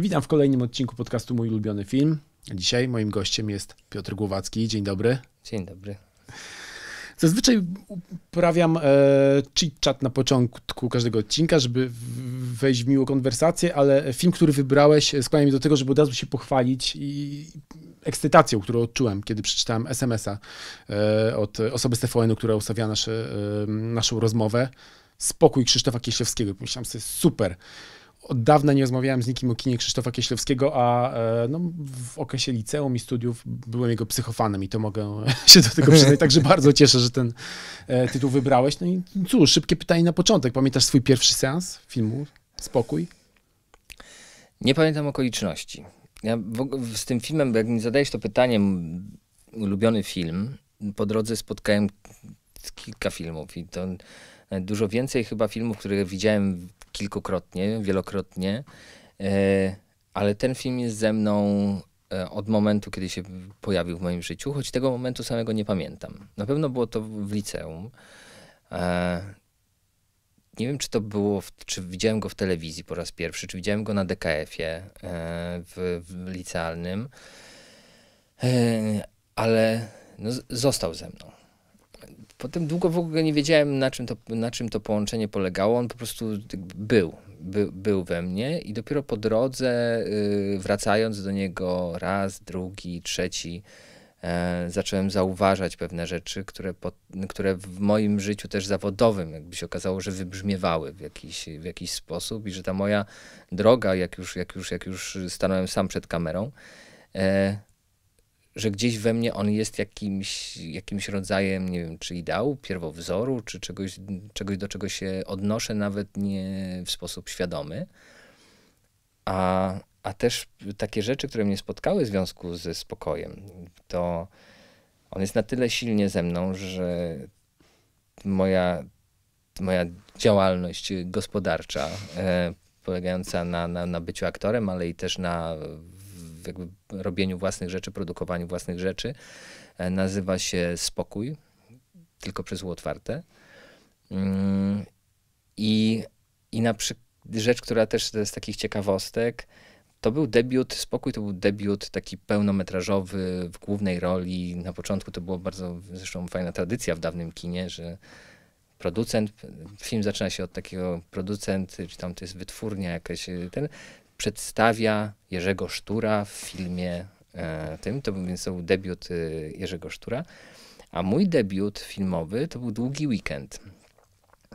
Witam w kolejnym odcinku podcastu Mój ulubiony film. Dzisiaj moim gościem jest Piotr Głowacki. Dzień dobry. Dzień dobry. Zazwyczaj uprawiam e, chat na początku każdego odcinka, żeby wejść w miłą konwersację, ale film, który wybrałeś, skłania mnie do tego, żeby od razu się pochwalić i ekscytacją, którą odczułem, kiedy przeczytałem SMS-a e, od osoby z TVN-u, która ustawia nasze, e, naszą rozmowę. Spokój Krzysztofa Kieślowskiego. Pomyślałem sobie, super od dawna nie rozmawiałem z nikim o kinie Krzysztofa Kieślowskiego, a e, no, w okresie liceum i studiów byłem jego psychofanem i to mogę się do tego przyznać. Także bardzo cieszę, że ten e, tytuł wybrałeś. No i cóż, szybkie pytanie na początek. Pamiętasz swój pierwszy seans filmu Spokój? Nie pamiętam okoliczności. Ja w, z tym filmem, jak mi zadajesz to pytanie, ulubiony film, po drodze spotkałem kilka filmów i to e, dużo więcej chyba filmów, które widziałem kilkukrotnie, wielokrotnie, e, ale ten film jest ze mną e, od momentu, kiedy się pojawił w moim życiu, choć tego momentu samego nie pamiętam. Na pewno było to w liceum. E, nie wiem, czy to było, czy widziałem go w telewizji po raz pierwszy, czy widziałem go na DKF-ie w, w licealnym, ale no, został ze mną. Potem długo w ogóle nie wiedziałem, na czym to, na czym to połączenie polegało. On po prostu był, by, był we mnie i dopiero po drodze, yy, wracając do niego raz, drugi, trzeci, e, zacząłem zauważać pewne rzeczy, które, po, które w moim życiu też zawodowym jakby się okazało, że wybrzmiewały w jakiś, w jakiś sposób i że ta moja droga, jak już, jak już, jak już stanąłem sam przed kamerą, e, że gdzieś we mnie on jest jakimś, jakimś rodzajem, nie wiem, czy ideału, pierwowzoru, czy czegoś, czegoś, do czego się odnoszę, nawet nie w sposób świadomy. A, a też takie rzeczy, które mnie spotkały w związku ze spokojem, to on jest na tyle silnie ze mną, że moja, moja działalność gospodarcza, e, polegająca na, na, na byciu aktorem, ale i też na w jakby robieniu własnych rzeczy, produkowaniu własnych rzeczy. E, nazywa się Spokój, tylko przez otwarte. Mm, I, i na przykład rzecz, która też z takich ciekawostek, to był debiut, Spokój to był debiut taki pełnometrażowy w głównej roli. Na początku to była bardzo zresztą fajna tradycja w dawnym kinie, że producent, film zaczyna się od takiego producent, czy tam to jest wytwórnia jakaś, ten, przedstawia Jerzego Sztura w filmie e, tym, to był debiut e, Jerzego Sztura, a mój debiut filmowy to był Długi Weekend,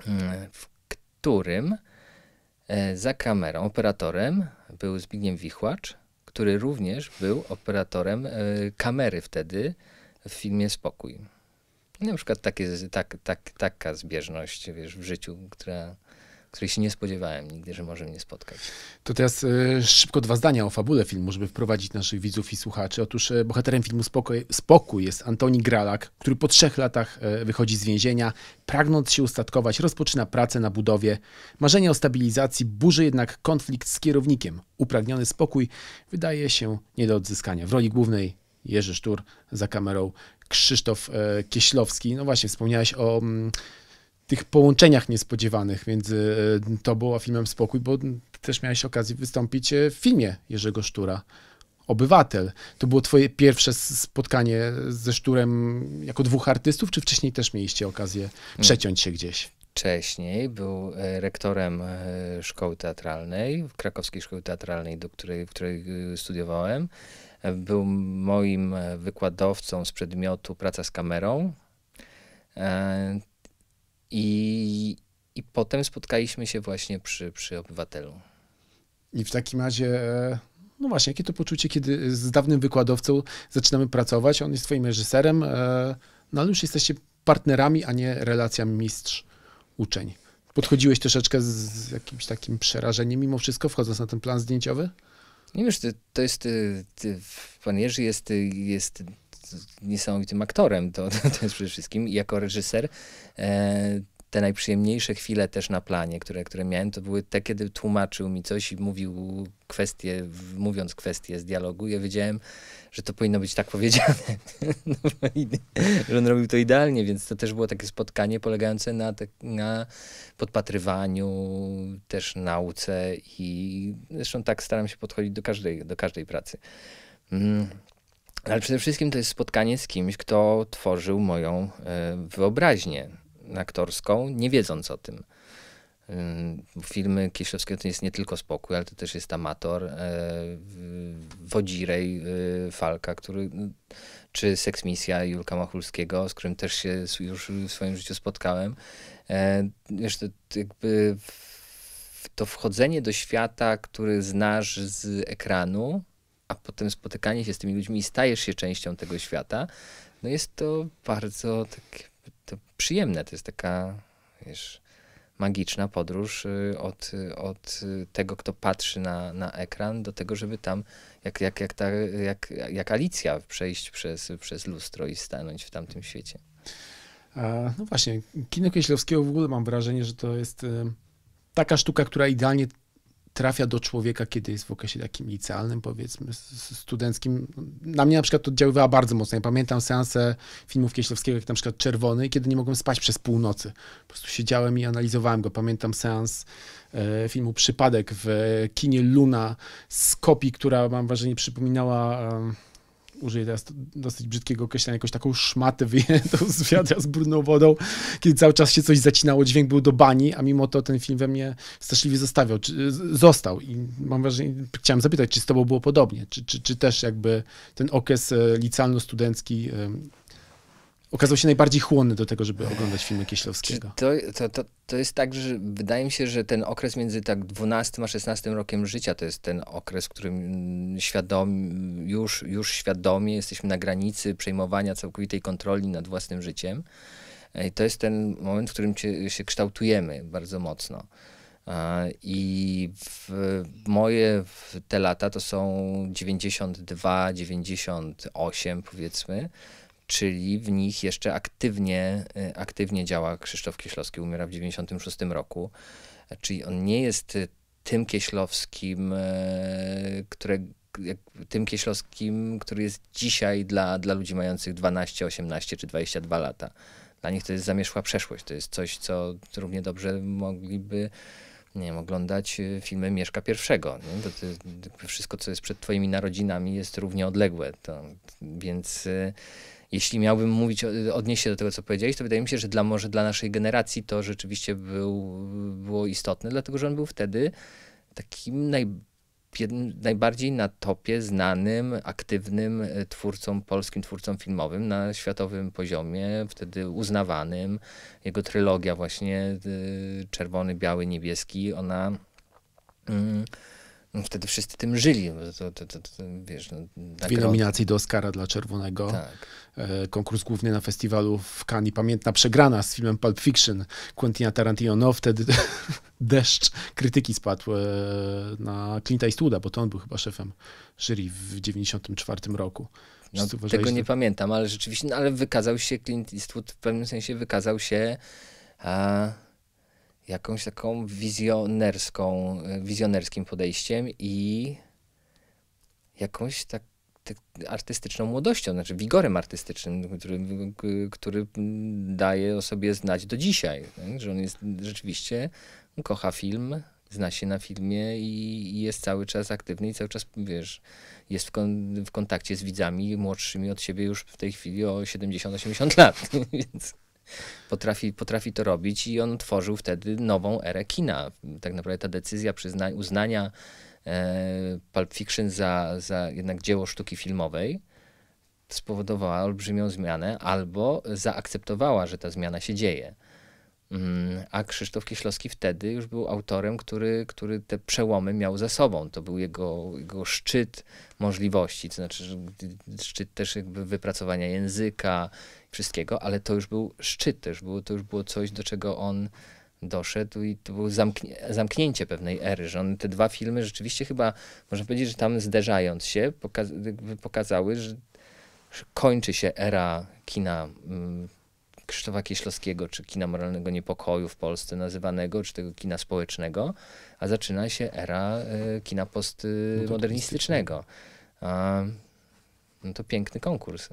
mm, w którym e, za kamerą operatorem był Zbigniew Wichłacz, który również był operatorem e, kamery wtedy w filmie Spokój. I na przykład takie, tak, tak, taka zbieżność wiesz, w życiu, która której się nie spodziewałem nigdy, że może mnie spotkać. To teraz e, szybko dwa zdania o fabule filmu, żeby wprowadzić naszych widzów i słuchaczy. Otóż e, bohaterem filmu Spokoj, Spokój jest Antoni Gralak, który po trzech latach e, wychodzi z więzienia. Pragnąc się ustatkować, rozpoczyna pracę na budowie. Marzenie o stabilizacji burzy jednak konflikt z kierownikiem. Upragniony spokój wydaje się nie do odzyskania. W roli głównej Jerzy Sztur, za kamerą Krzysztof Kieślowski. No właśnie, wspomniałeś o mm, tych połączeniach niespodziewanych między e, tobą a filmem Spokój, bo też miałeś okazję wystąpić e, w filmie Jerzego Sztura. Obywatel. To było twoje pierwsze spotkanie ze Szturem jako dwóch artystów, czy wcześniej też mieliście okazję przeciąć się gdzieś? Wcześniej był e, rektorem szkoły teatralnej, krakowskiej szkoły teatralnej, do której, w której studiowałem. Był moim wykładowcą z przedmiotu Praca z kamerą. I, i potem spotkaliśmy się właśnie przy, przy obywatelu. I w takim razie, e, no właśnie, jakie to poczucie, kiedy z dawnym wykładowcą zaczynamy pracować, on jest twoim reżyserem, e, no ale już jesteście partnerami, a nie relacja mistrz-uczeń. Podchodziłeś troszeczkę z jakimś takim przerażeniem mimo wszystko, wchodząc na ten plan zdjęciowy? Nie wiesz, no to, to jest, ty, pan Jerzy jest, jest niesamowitym aktorem, to, to, to jest przede wszystkim, i jako reżyser. E, te najprzyjemniejsze chwile też na planie, które, które miałem, to były te, kiedy tłumaczył mi coś i mówił kwestie, mówiąc kwestie z dialogu, ja wiedziałem, że to powinno być tak powiedziane. No że on robił to idealnie, więc to też było takie spotkanie polegające na, te, tak, na podpatrywaniu, też nauce i zresztą tak staram się podchodzić do każdej, do każdej pracy. Mm. Ale przede wszystkim to jest spotkanie z kimś, kto tworzył moją e, wyobraźnię aktorską, nie wiedząc o tym. E, filmy Kieślowskiego to jest nie tylko spokój, ale to też jest amator, e, Wodzirej, Falka, który, czy Seksmisja Julka Machulskiego, z którym też się już w swoim życiu spotkałem. Wiesz, to jakby to wchodzenie do świata, który znasz z ekranu, a potem spotykanie się z tymi ludźmi i stajesz się częścią tego świata, no jest to bardzo tak, to przyjemne. To jest taka, wiesz, magiczna podróż y, od, y, od y, tego, kto patrzy na, na ekran, do tego, żeby tam, jak, jak, jak, ta, jak, jak Alicja, przejść przez, przez lustro i stanąć w tamtym świecie. No właśnie, kino Kieślowskiego w ogóle mam wrażenie, że to jest taka sztuka, która idealnie trafia do człowieka, kiedy jest w okresie takim licealnym, powiedzmy, studenckim. Na mnie na przykład to oddziaływała bardzo mocno. Ja pamiętam seanse filmów Kieślowskiego, jak na przykład Czerwony, kiedy nie mogłem spać przez północy. Po prostu siedziałem i analizowałem go. Pamiętam seans e, filmu Przypadek w kinie Luna z kopii, która mam wrażenie przypominała użyję teraz dosyć brzydkiego określenia, jakąś taką szmatę wyjętą z wiadra z brudną wodą, kiedy cały czas się coś zacinało, dźwięk był do bani, a mimo to ten film we mnie straszliwie zostawiał, czy, został i mam wrażenie, chciałem zapytać, czy z tobą było podobnie, czy, czy, czy też jakby ten okres e, licealno-studencki e, okazał się najbardziej chłonny do tego, żeby oglądać filmy Kieślowskiego. To, to, to, to jest tak, że wydaje mi się, że ten okres między tak 12 a 16 rokiem życia to jest ten okres, w którym świadom, już, już świadomie jesteśmy na granicy przejmowania całkowitej kontroli nad własnym życiem. I to jest ten moment, w którym się kształtujemy bardzo mocno. I w, moje te lata to są 92, 98 powiedzmy czyli w nich jeszcze aktywnie, y, aktywnie działa Krzysztof Kieślowski, umiera w 96 roku, czyli on nie jest y, tym Kieślowskim, y, które, tym Kieślowskim, który jest dzisiaj dla, dla ludzi mających 12, 18 czy 22 lata. Dla nich to jest zamieszła przeszłość, to jest coś, co równie dobrze mogliby nie wiem, oglądać filmy Mieszka pierwszego. wszystko, co jest przed twoimi narodzinami jest równie odległe. To, więc jeśli miałbym mówić, odnieść się do tego, co powiedziałeś, to wydaje mi się, że dla, może dla naszej generacji to rzeczywiście był, było istotne, dlatego że on był wtedy takim naj, najbardziej na topie znanym, aktywnym e, twórcą, polskim twórcą filmowym na światowym poziomie, wtedy uznawanym. Jego trylogia właśnie e, Czerwony, Biały, Niebieski, ona... Mm, wtedy wszyscy tym żyli. To, to, to, wiesz, no, w nominacji do Oscara dla Czerwonego. Tak. E, konkurs główny na festiwalu w Cannes. Pamiętna przegrana z filmem Pulp Fiction Quentina Tarantino. No wtedy deszcz krytyki spadł e, na Clint Eastwooda, bo to on był chyba szefem jury w 94 roku. No, uważali, tego nie że... pamiętam, ale rzeczywiście, no, ale wykazał się Clint Eastwood, w pewnym sensie wykazał się a, jakąś taką wizjonerską, e, wizjonerskim podejściem i jakąś tak tak artystyczną młodością, znaczy wigorem artystycznym, który, który daje o sobie znać do dzisiaj. Tak? Że on jest rzeczywiście, kocha film, zna się na filmie i, jest cały czas aktywny i cały czas, wiesz, jest w, kon w kontakcie z widzami młodszymi od siebie już w tej chwili o 70-80 lat, więc potrafi, potrafi to robić i on tworzył wtedy nową erę kina. Tak naprawdę ta decyzja przyznań, uznania E, Pulp Fiction za, za jednak dzieło sztuki filmowej spowodowała olbrzymią zmianę albo zaakceptowała, że ta zmiana się dzieje. Mm, a Krzysztof Kieślowski wtedy już był autorem, który, który te przełomy miał za sobą. To był jego, jego szczyt możliwości, to znaczy szczyt też jakby wypracowania języka, wszystkiego, ale to już był szczyt, też było, to już było coś, do czego on doszedł i to było zamknie, zamknięcie pewnej ery, że one, te dwa filmy rzeczywiście chyba, można powiedzieć, że tam zderzając się, poka pokazały, że, że, kończy się era kina mm, Krzysztofa Kieślowskiego, czy kina moralnego niepokoju w Polsce nazywanego, czy tego kina społecznego, a zaczyna się era y, kina postmodernistycznego. no to piękny konkurs.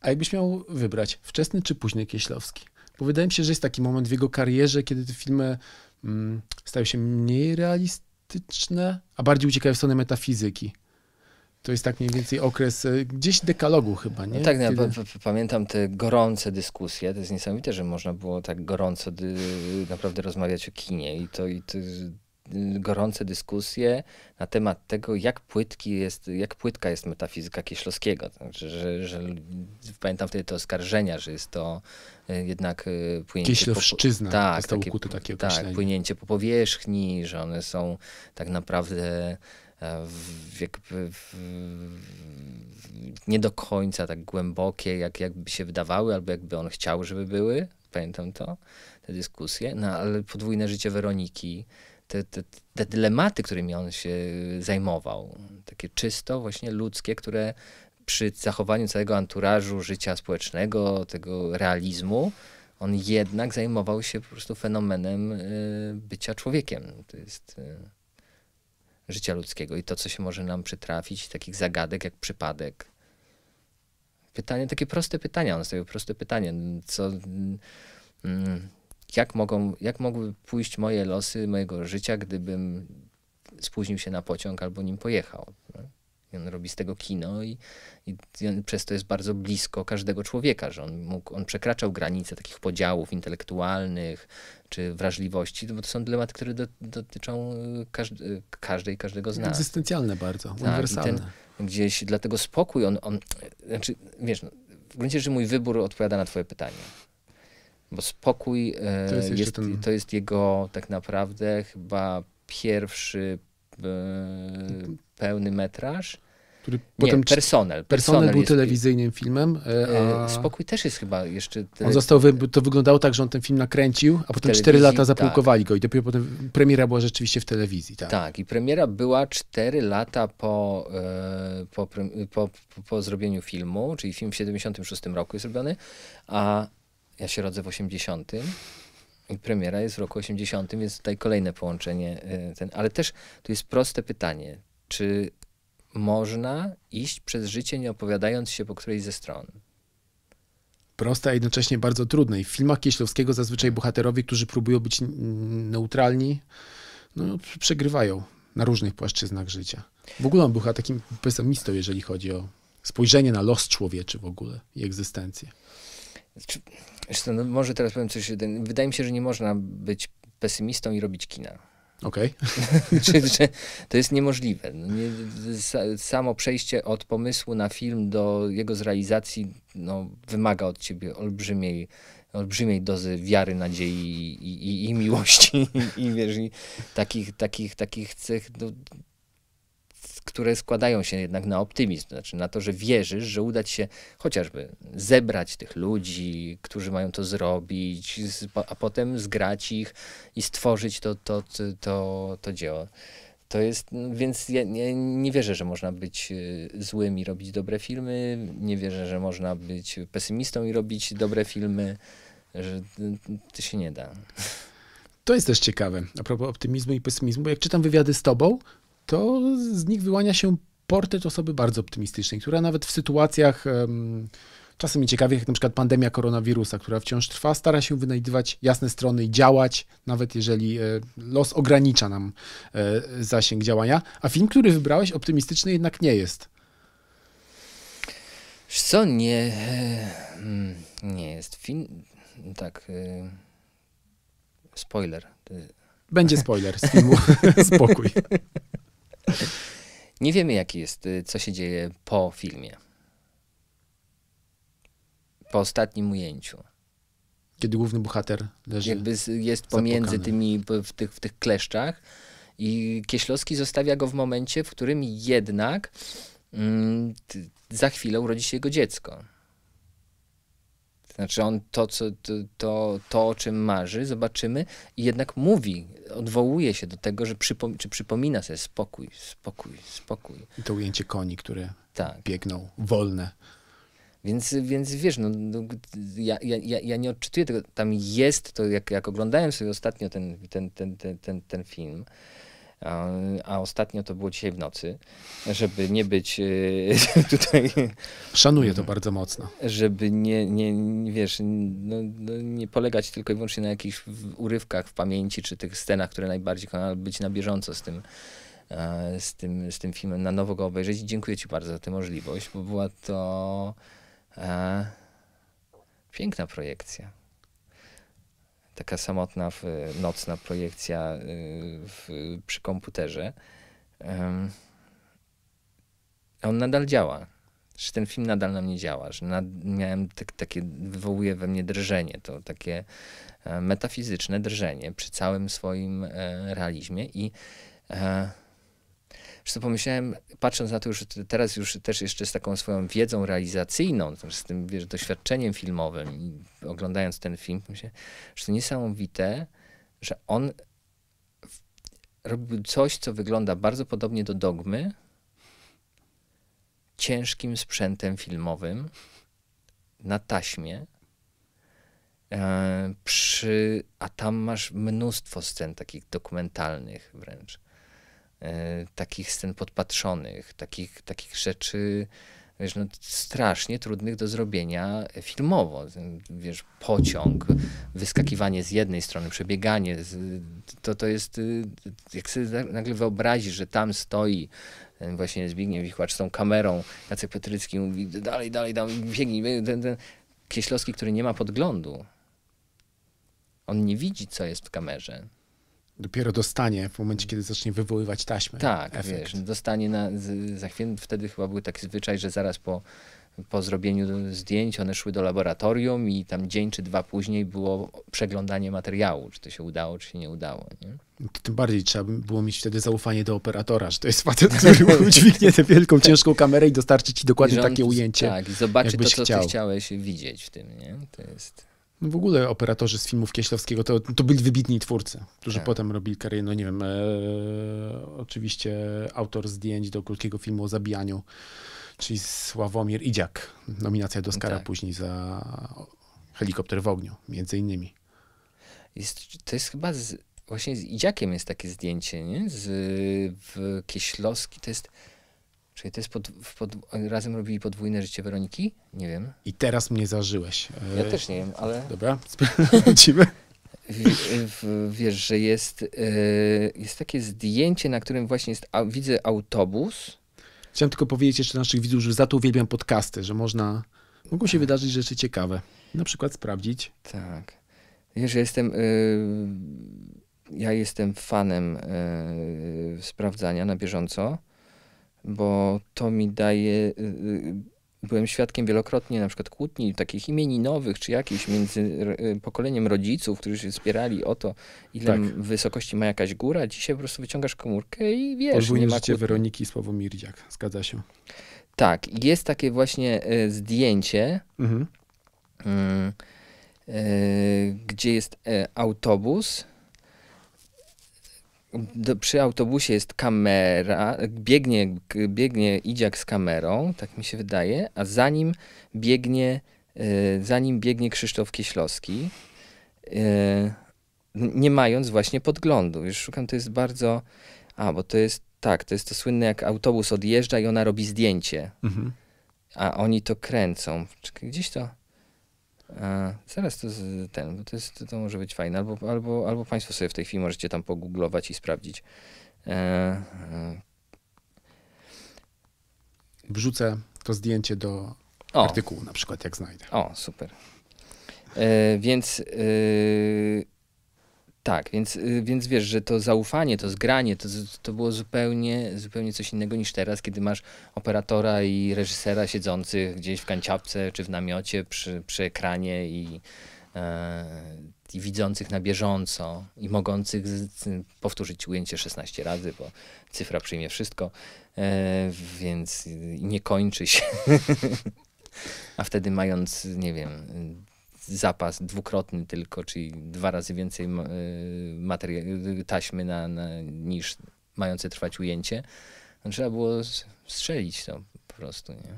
A jakbyś miał wybrać wczesny czy późny Kieślowski? Bo wydaje mi się, że jest taki moment w jego karierze, kiedy te filmy mm, stają się mniej realistyczne, a bardziej uciekają w stronę metafizyki. To jest tak mniej więcej okres e, gdzieś dekalogu chyba, nie? No tak, no, Kiedy... ja pamiętam te gorące dyskusje. To jest niesamowite, że można było tak gorąco naprawdę rozmawiać o kinie i to, i to Y, gorące dyskusje na temat tego, jak, płytki jest, jak płytka jest metafizyka Kieślowskiego. Znaczy, że, że, pamiętam wtedy te oskarżenia, że jest to y, jednak y, płynięcie... Kieślowszczyzna. Po, tak, takie, takie tak, płynięcie po powierzchni, że one są tak naprawdę e, w, jakby w, nie do końca tak głębokie, jak, jakby się wydawały, albo jakby on chciał, żeby były. Pamiętam to, te dyskusje. No ale podwójne życie Weroniki, te, te, te dylematy, którymi on się zajmował, takie czysto właśnie ludzkie, które przy zachowaniu całego anturażu życia społecznego, tego realizmu, on jednak zajmował się po prostu fenomenem y, bycia człowiekiem. To jest y, życia ludzkiego i to, co się może nam przytrafić, takich zagadek jak przypadek. Pytanie, takie proste pytania, on stawiał proste pytanie, co, mm, jak, mogą, jak mogłyby pójść moje losy mojego życia, gdybym spóźnił się na pociąg albo nim pojechał. No? I on robi z tego kino i, i przez to jest bardzo blisko każdego człowieka, że on, mógł, on przekraczał granice takich podziałów intelektualnych czy wrażliwości, bo to są dylematy, które do, dotyczą y, każdy, każdej, każdego z nas. Egzystencjalne bardzo, tak, uniwersalne. Ten, gdzieś, dlatego spokój, on, on znaczy, wiesz, no, w gruncie rzeczy mój wybór odpowiada na twoje pytanie. Bo spokój e, to jest, jest ten... to jest jego tak naprawdę chyba pierwszy e, pełny metraż. Który potem... personel, personel. Personel był telewizyjnym filmem. E, a... Spokój też jest chyba jeszcze. On został, wy... to wyglądało tak, że on ten film nakręcił, a potem cztery lata zapłukowali tak. go i dopiero potem premiera była rzeczywiście w telewizji. Tak, tak i premiera była cztery lata po, po, po, po, po zrobieniu filmu, czyli film w 76 roku jest zrobiony a ja się rodzę w 80. I premiera jest w roku 80, więc tutaj kolejne połączenie. Y, ten, ale też tu jest proste pytanie, czy można iść przez życie nie opowiadając się po którejś ze stron? Proste, a jednocześnie bardzo trudne. I w filmach Kieślowskiego zazwyczaj bohaterowie, którzy próbują być neutralni, no, przegrywają na różnych płaszczyznach życia. W ogóle on był takim pesymistą, jeżeli chodzi o spojrzenie na los człowieczy w ogóle i egzystencję. Czy, zresztą, no może teraz powiem coś. Wydaje mi się, że nie można być pesymistą i robić kina. Okej. Okay. to jest niemożliwe. No nie, samo przejście od pomysłu na film do jego zrealizacji no, wymaga od ciebie olbrzymiej olbrzymiej dozy wiary, nadziei i, i, i miłości i, i wiesz, i takich, takich, takich cech, no, które składają się jednak na optymizm, to znaczy na to, że wierzysz, że uda ci się chociażby zebrać tych ludzi, którzy mają to zrobić, a potem zgrać ich i stworzyć to, to, to, to, to dzieło. To jest, no, więc ja nie, nie, wierzę, że można być y, złym i robić dobre filmy, nie wierzę, że można być pesymistą i robić dobre filmy, że y, to się nie da. To jest też ciekawe, a propos optymizmu i pesymizmu, bo jak czytam wywiady z tobą, to z nich wyłania się portret osoby bardzo optymistycznej, która nawet w sytuacjach czasem ciekawych, jak na przykład pandemia koronawirusa, która wciąż trwa, stara się wynajdywać jasne strony i działać, nawet jeżeli e, los ogranicza nam e, zasięg działania. A film, który wybrałeś, optymistyczny jednak nie jest. co, nie, e, mm, nie jest. Film, tak, spoiler. Będzie spoiler z filmu, spokój. Nie wiemy, jaki jest, y, co się dzieje po filmie. Po ostatnim ujęciu. Kiedy główny bohater leży. Jakby jest pomiędzy zapukany. tymi w tych, w tych kleszczach. I Kieślowski zostawia go w momencie, w którym jednak mm, za chwilę urodzi się jego dziecko. Znaczy on to, co, to, to, to, o czym marzy, zobaczymy i jednak mówi, odwołuje się do tego, że czy przypomina sobie spokój, spokój, spokój. I to ujęcie koni, które tak. biegną wolne. Więc, więc wiesz, no, no ja, ja, ja nie odczytuję tego. Tam jest to, jak, jak oglądałem sobie ostatnio ten, ten, ten, ten, ten, ten film, a, a, ostatnio to było dzisiaj w nocy, żeby nie być e, tutaj. Szanuję to bardzo mocno. Żeby nie, nie, nie wiesz, no, no, nie polegać tylko i wyłącznie na jakichś urywkach w pamięci czy tych scenach, które najbardziej kocham, ale być na bieżąco z tym e, z tym, z tym filmem, na nowo go obejrzeć. Dziękuję Ci bardzo za tę możliwość, bo była to e, piękna projekcja taka samotna w, nocna projekcja y, w, przy komputerze. on nadal działa. Że ten film nadal na mnie działa, że nad, miałem tak, takie, wywołuje we mnie drżenie, to takie e, metafizyczne drżenie przy całym swoim e, realizmie i e, że to pomyślałem, patrząc na to już teraz już też jeszcze z taką swoją wiedzą realizacyjną, znaczy z tym wiesz, doświadczeniem filmowym i oglądając ten film, myślę, że to niesamowite, że on robił coś, co wygląda bardzo podobnie do dogmy, ciężkim sprzętem filmowym na taśmie. E, przy, a tam masz mnóstwo scen takich dokumentalnych wręcz. E, takich scen podpatrzonych, takich, takich rzeczy wiesz, no, strasznie trudnych do zrobienia filmowo. Wiesz, pociąg, wyskakiwanie z jednej strony, przebieganie, z, to, to jest, y, jak sobie nagle wyobrazić, że tam stoi y, właśnie Zbigniew Wichłacz z tą kamerą, Jacek Petrycki mówi dalej, dalej, tam biegnij, biegnij y, ten, ten. Kieślowski, który nie ma podglądu, on nie widzi, co jest w kamerze dopiero dostanie w momencie, kiedy zacznie wywoływać taśmę. Tak, efekt. wiesz, dostanie na, za chwilę, wtedy chyba był taki zwyczaj, że zaraz po, po zrobieniu zdjęć one szły do laboratorium i tam dzień czy dwa później było przeglądanie materiału, czy to się udało, czy się nie udało. Nie? Tym bardziej trzeba było mieć wtedy zaufanie do operatora, że to jest facet, który udźwignie tę wielką, ciężką kamerę i dostarczy ci dokładnie rząd, takie ujęcie. Tak, i zobaczy to, co chciał. ty chciałeś widzieć w tym. Nie? To jest... No w ogóle operatorzy z filmów Kieślowskiego to, to byli wybitni twórcy, którzy tak. potem robili karierę, no nie wiem, e, oczywiście autor zdjęć do krótkiego filmu o zabijaniu, czyli Sławomir Idziak, nominacja do Oscara tak. później za Helikopter w ogniu, między innymi. Jest, to jest chyba z, właśnie z Idziakiem jest takie zdjęcie, nie? Z, w Kieślowski, to jest Czyli to jest pod, pod, razem robili podwójne życie Weroniki? Nie wiem. I teraz mnie zażyłeś. Ja e, też nie wiem, ale. Dobra, sprawdzimy. wiesz, że jest, e, jest takie zdjęcie, na którym właśnie jest, a, widzę autobus. Chciałem tylko powiedzieć jeszcze naszych widzów, że za to uwielbiam podcasty, że można, mogą się tak. wydarzyć rzeczy ciekawe. Na przykład sprawdzić. Tak. Wiesz, że jestem, e, ja jestem fanem sprawdzania na bieżąco bo to mi daje. Y, y, byłem świadkiem wielokrotnie na przykład kłótni takich imieninowych czy jakichś między y, pokoleniem rodziców, którzy się spierali o to, ile tak. wysokości ma jakaś góra. Dzisiaj po prostu wyciągasz komórkę i wiesz. Podwójne nie ma życie kłótni. zgadza się. Tak, jest takie właśnie zdjęcie. Mhm. Y, y, gdzie jest e, autobus, do, przy autobusie jest kamera, biegnie, biegnie idziak z kamerą, tak mi się wydaje, a za nim biegnie, y, za nim biegnie Krzysztof Kieślowski, y, nie mając właśnie podglądu. Już szukam, to jest bardzo... A, bo to jest tak, to jest to słynne, jak autobus odjeżdża i ona robi zdjęcie, mhm. a oni to kręcą. Czekaj, gdzieś to zaraz to ten, ten, to, jest, to może być fajne, albo, albo, albo Państwo sobie w tej chwili możecie tam pogooglować i sprawdzić. E, e. Wrzucę to zdjęcie do o. artykułu, na przykład, jak znajdę. O, super. E, więc. E, tak, więc, y, więc wiesz, że to zaufanie, to zgranie, to, to było zupełnie, zupełnie coś innego niż teraz, kiedy masz operatora i reżysera siedzących gdzieś w kanciapce czy w namiocie przy, przy ekranie i, e, i widzących na bieżąco i mogących powtórzyć ujęcie 16 razy, bo cyfra przyjmie wszystko, e, więc nie kończy się. A wtedy mając, nie wiem, zapas dwukrotny tylko, czyli dwa razy więcej y, y, taśmy na, na, niż mające trwać ujęcie, no, trzeba było strzelić to prostu. Nie?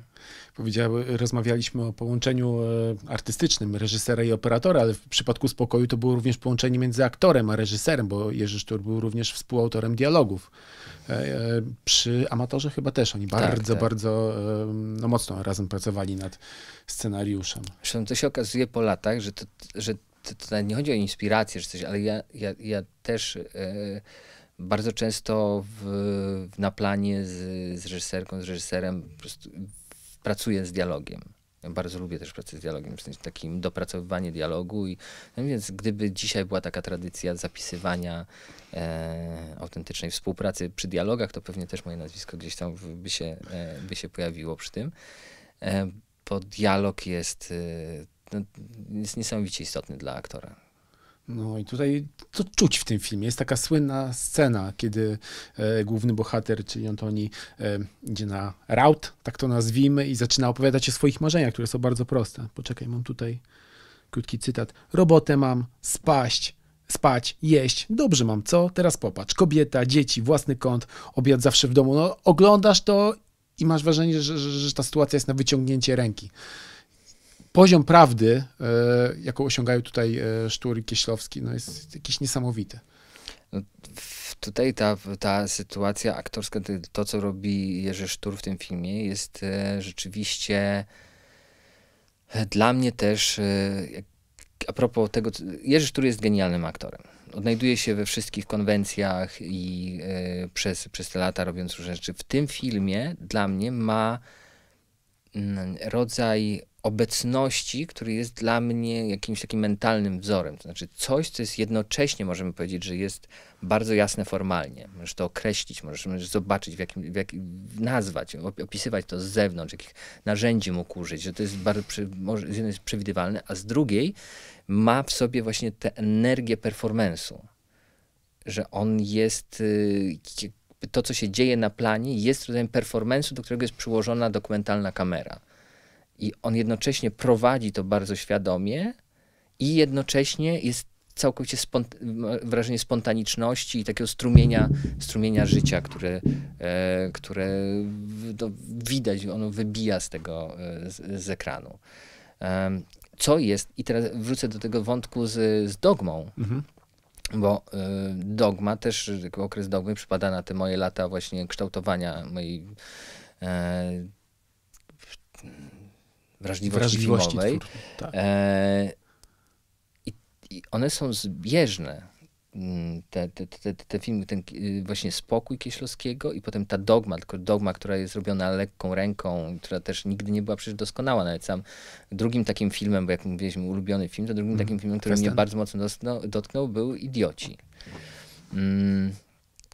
Powiedziały, rozmawialiśmy o połączeniu e, artystycznym reżysera i operatora, ale w przypadku Spokoju to było również połączenie między aktorem a reżyserem, bo Jerzy Sztur był również współautorem dialogów. E, e, przy Amatorze chyba też oni tak, bardzo, tak. bardzo no, mocno razem pracowali nad scenariuszem. Zresztą to się okazuje po latach, że to, że to, to nie chodzi o inspirację czy coś, ale ja, ja, ja też... Yy bardzo często w, na planie z, z reżyserką, z reżyserem pracuję z dialogiem. Ja bardzo lubię też pracę z dialogiem, w sensie takim dopracowywanie dialogu. I, no więc gdyby dzisiaj była taka tradycja zapisywania e, autentycznej współpracy przy dialogach, to pewnie też moje nazwisko gdzieś tam by się, e, by się pojawiło przy tym. E, bo dialog jest, e, no, jest niesamowicie istotny dla aktora. No i tutaj to czuć w tym filmie. Jest taka słynna scena, kiedy e, główny bohater, czyli Antoni, e, idzie na raut, tak to nazwijmy, i zaczyna opowiadać o swoich marzeniach, które są bardzo proste. Poczekaj, mam tutaj krótki cytat. Robotę mam, spaść, spać, jeść. Dobrze mam, co? Teraz popatrz. Kobieta, dzieci, własny kąt, obiad zawsze w domu. No, oglądasz to i masz wrażenie, że, że, że ta sytuacja jest na wyciągnięcie ręki poziom prawdy, e, jaką osiągają tutaj e, Sztur i Kieślowski, no jest jakiś niesamowity. No, tutaj ta, ta sytuacja aktorska, to co robi Jerzy Sztur w tym filmie jest e, rzeczywiście dla mnie też, a propos tego, Jerzy Sztur jest genialnym aktorem. Odnajduje się we wszystkich konwencjach i przez, przez te lata robiąc różne rzeczy. W tym filmie dla mnie ma mm, rodzaj obecności, który jest dla mnie jakimś takim mentalnym wzorem. To znaczy coś, co jest jednocześnie, możemy powiedzieć, że jest bardzo jasne formalnie. Możesz to określić, możesz, możesz zobaczyć, w jakim, w jakim, nazwać, opisywać to z zewnątrz, jakich narzędzi mógł użyć, że to jest bardzo przy, może, z jednej przewidywalne, a z drugiej ma w sobie właśnie tę energię performance'u, że on jest... Y, to, co się dzieje na planie, jest rodzajem performance'u, do którego jest przyłożona dokumentalna kamera i on jednocześnie prowadzi to bardzo świadomie i jednocześnie jest całkowicie spont wrażenie spontaniczności i takiego strumienia, strumienia życia, które, e, które widać, ono wybija z tego, e, z, z ekranu. co jest, i teraz wrócę do tego wątku z, z dogmą, mhm. bo y, dogma też, okres dogmy przypada na te moje lata właśnie kształtowania mojej e, wrażliwości, wrażliwości filmowej. tak. e, i, i, one są zbieżne. Mm, te, te, te, te filmy, ten y, właśnie Spokój Kieślowskiego i potem ta dogma, tylko dogma, która jest robiona lekką ręką, która też nigdy nie była przecież doskonała, nawet sam drugim takim filmem, bo jak mówiliśmy ulubiony film, to drugim mm, takim filmem, który mnie bardzo mocno dotknął, dotknął był Idioci. Mm.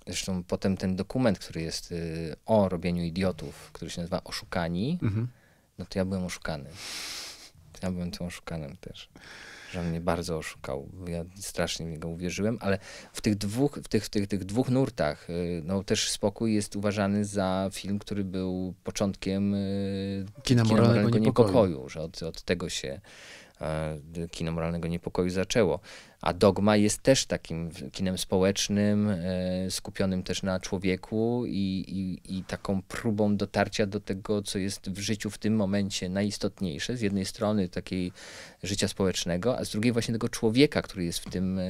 Zresztą potem ten dokument, który jest y, o robieniu idiotów, który się nazywa Oszukani, mhm no to ja byłem oszukany. Ja byłem tym oszukanym też. Że mnie bardzo oszukał. Ja strasznie w niego uwierzyłem, ale w tych dwóch, w tych, w tych, tych dwóch nurtach, y, no też Spokój jest uważany za film, który był początkiem y, kina, kina moralnego, moralnego niepokoju. niepokoju, że od, od tego się E, kino moralnego niepokoju zaczęło. A dogma jest też takim kinem społecznym, e, skupionym też na człowieku i, i, i taką próbą dotarcia do tego, co jest w życiu w tym momencie najistotniejsze. Z jednej strony takiej życia społecznego, a z drugiej właśnie tego człowieka, który jest w tym, e,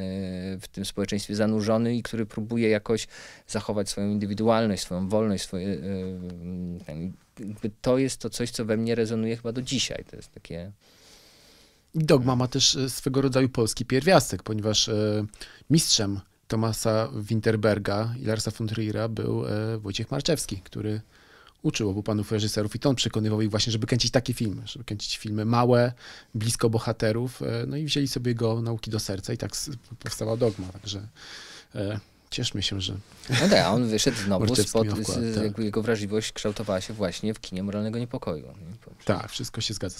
w tym społeczeństwie zanurzony i który próbuje jakoś zachować swoją indywidualność, swoją wolność, swoje, to jest to coś, co we mnie rezonuje chyba do dzisiaj. To jest takie Dogma ma też e, swego rodzaju polski pierwiastek, ponieważ e, mistrzem Tomasa Winterberga i Larsa von Trier'a był e, Wojciech Marczewski, który uczył obu panów reżyserów i to on przekonywał ich właśnie, żeby kręcić takie filmy, żeby kręcić filmy małe, blisko bohaterów, no i wzięli sobie go nauki do serca i tak powstała dogma, także cieszmy się, że... No tak, on wyszedł znowu spod, pod tak. jego wrażliwość kształtowała się właśnie w kinie moralnego niepokoju. Nie? Tak, wszystko się zgadza.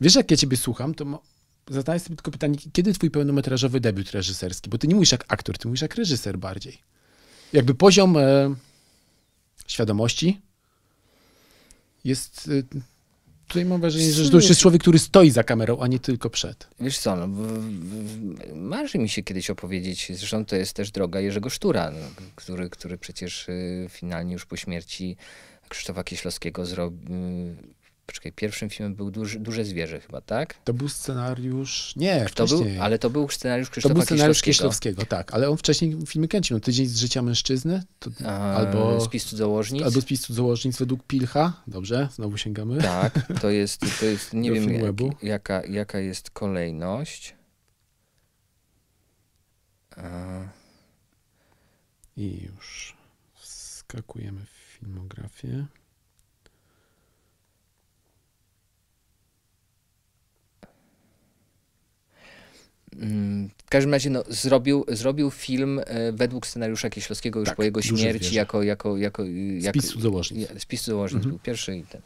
Wiesz, jak ja ciebie słucham, to zadałem sobie tylko pytanie, kiedy twój pełnometrażowy debiut reżyserski? Bo ty nie mówisz jak aktor, ty mówisz jak reżyser bardziej. Jakby poziom e, świadomości jest... E, tutaj mam wrażenie, że to już jest człowiek, który stoi za kamerą, a nie tylko przed. Wiesz co, no, w, w, marzy mi się kiedyś opowiedzieć, zresztą to jest też droga Jerzego Sztura, no, który, który przecież y, finalnie już po śmierci Krzysztofa Kieślowskiego zrobił Poczekaj, pierwszym filmem był duży, Duże Zwierzę chyba, tak? To był scenariusz... Nie, to był, Ale to był scenariusz Krzysztofa To był scenariusz Kieślowskiego. tak. Ale on wcześniej filmy kręcił. No, Tydzień z życia mężczyzny. To, A, albo Spis cudzołożnic. Albo Spis cudzołożnic według Pilcha. Dobrze, znowu sięgamy. Tak, to jest... To jest nie wiem, jak, jaka, jaka jest kolejność. A... I już wskakujemy w filmografię. W każdym razie no, zrobił, zrobił film e, według scenariusza Kieślowskiego już tak, po jego śmierci jako, jako, jako, jako... Spis cudzołożnic. Spis cudzołożnic mhm. był pierwszy i ten.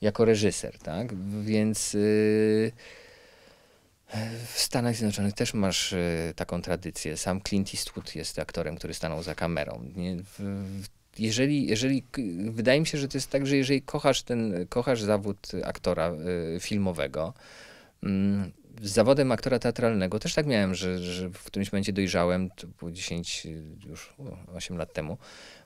Jako reżyser, tak? Więc... Yy... W Stanach Zjednoczonych też masz y, taką tradycję. Sam Clint Eastwood jest aktorem, który stanął za kamerą. jeżeli, jeżeli, wydaje mi się, że to jest tak, że jeżeli kochasz, ten, kochasz zawód aktora y, filmowego mm, z zawodem aktora teatralnego też tak miałem, że, że w którymś momencie dojrzałem, to było 10, już 8 lat temu,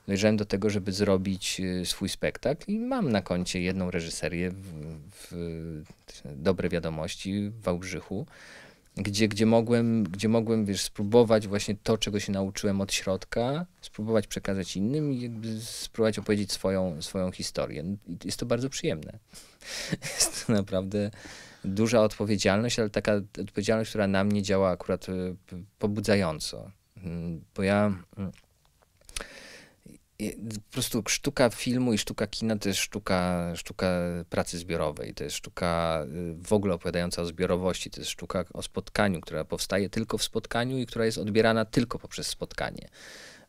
dojrzałem do tego, żeby zrobić y, swój spektakl i mam na koncie jedną reżyserię w, w Dobre Wiadomości w Wałbrzychu, gdzie, gdzie mogłem, gdzie mogłem wiesz, spróbować właśnie to, czego się nauczyłem od środka, spróbować przekazać innym i jakby spróbować opowiedzieć swoją, swoją historię. Jest to bardzo przyjemne. Jest to naprawdę duża odpowiedzialność, ale taka odpowiedzialność, która na mnie działa akurat y, pobudzająco. Mm, bo ja mm, po prostu sztuka filmu i sztuka kina to jest sztuka, sztuka pracy zbiorowej, to jest sztuka y, w ogóle opowiadająca o zbiorowości, to jest sztuka o spotkaniu, która powstaje tylko w spotkaniu i która jest odbierana tylko poprzez spotkanie.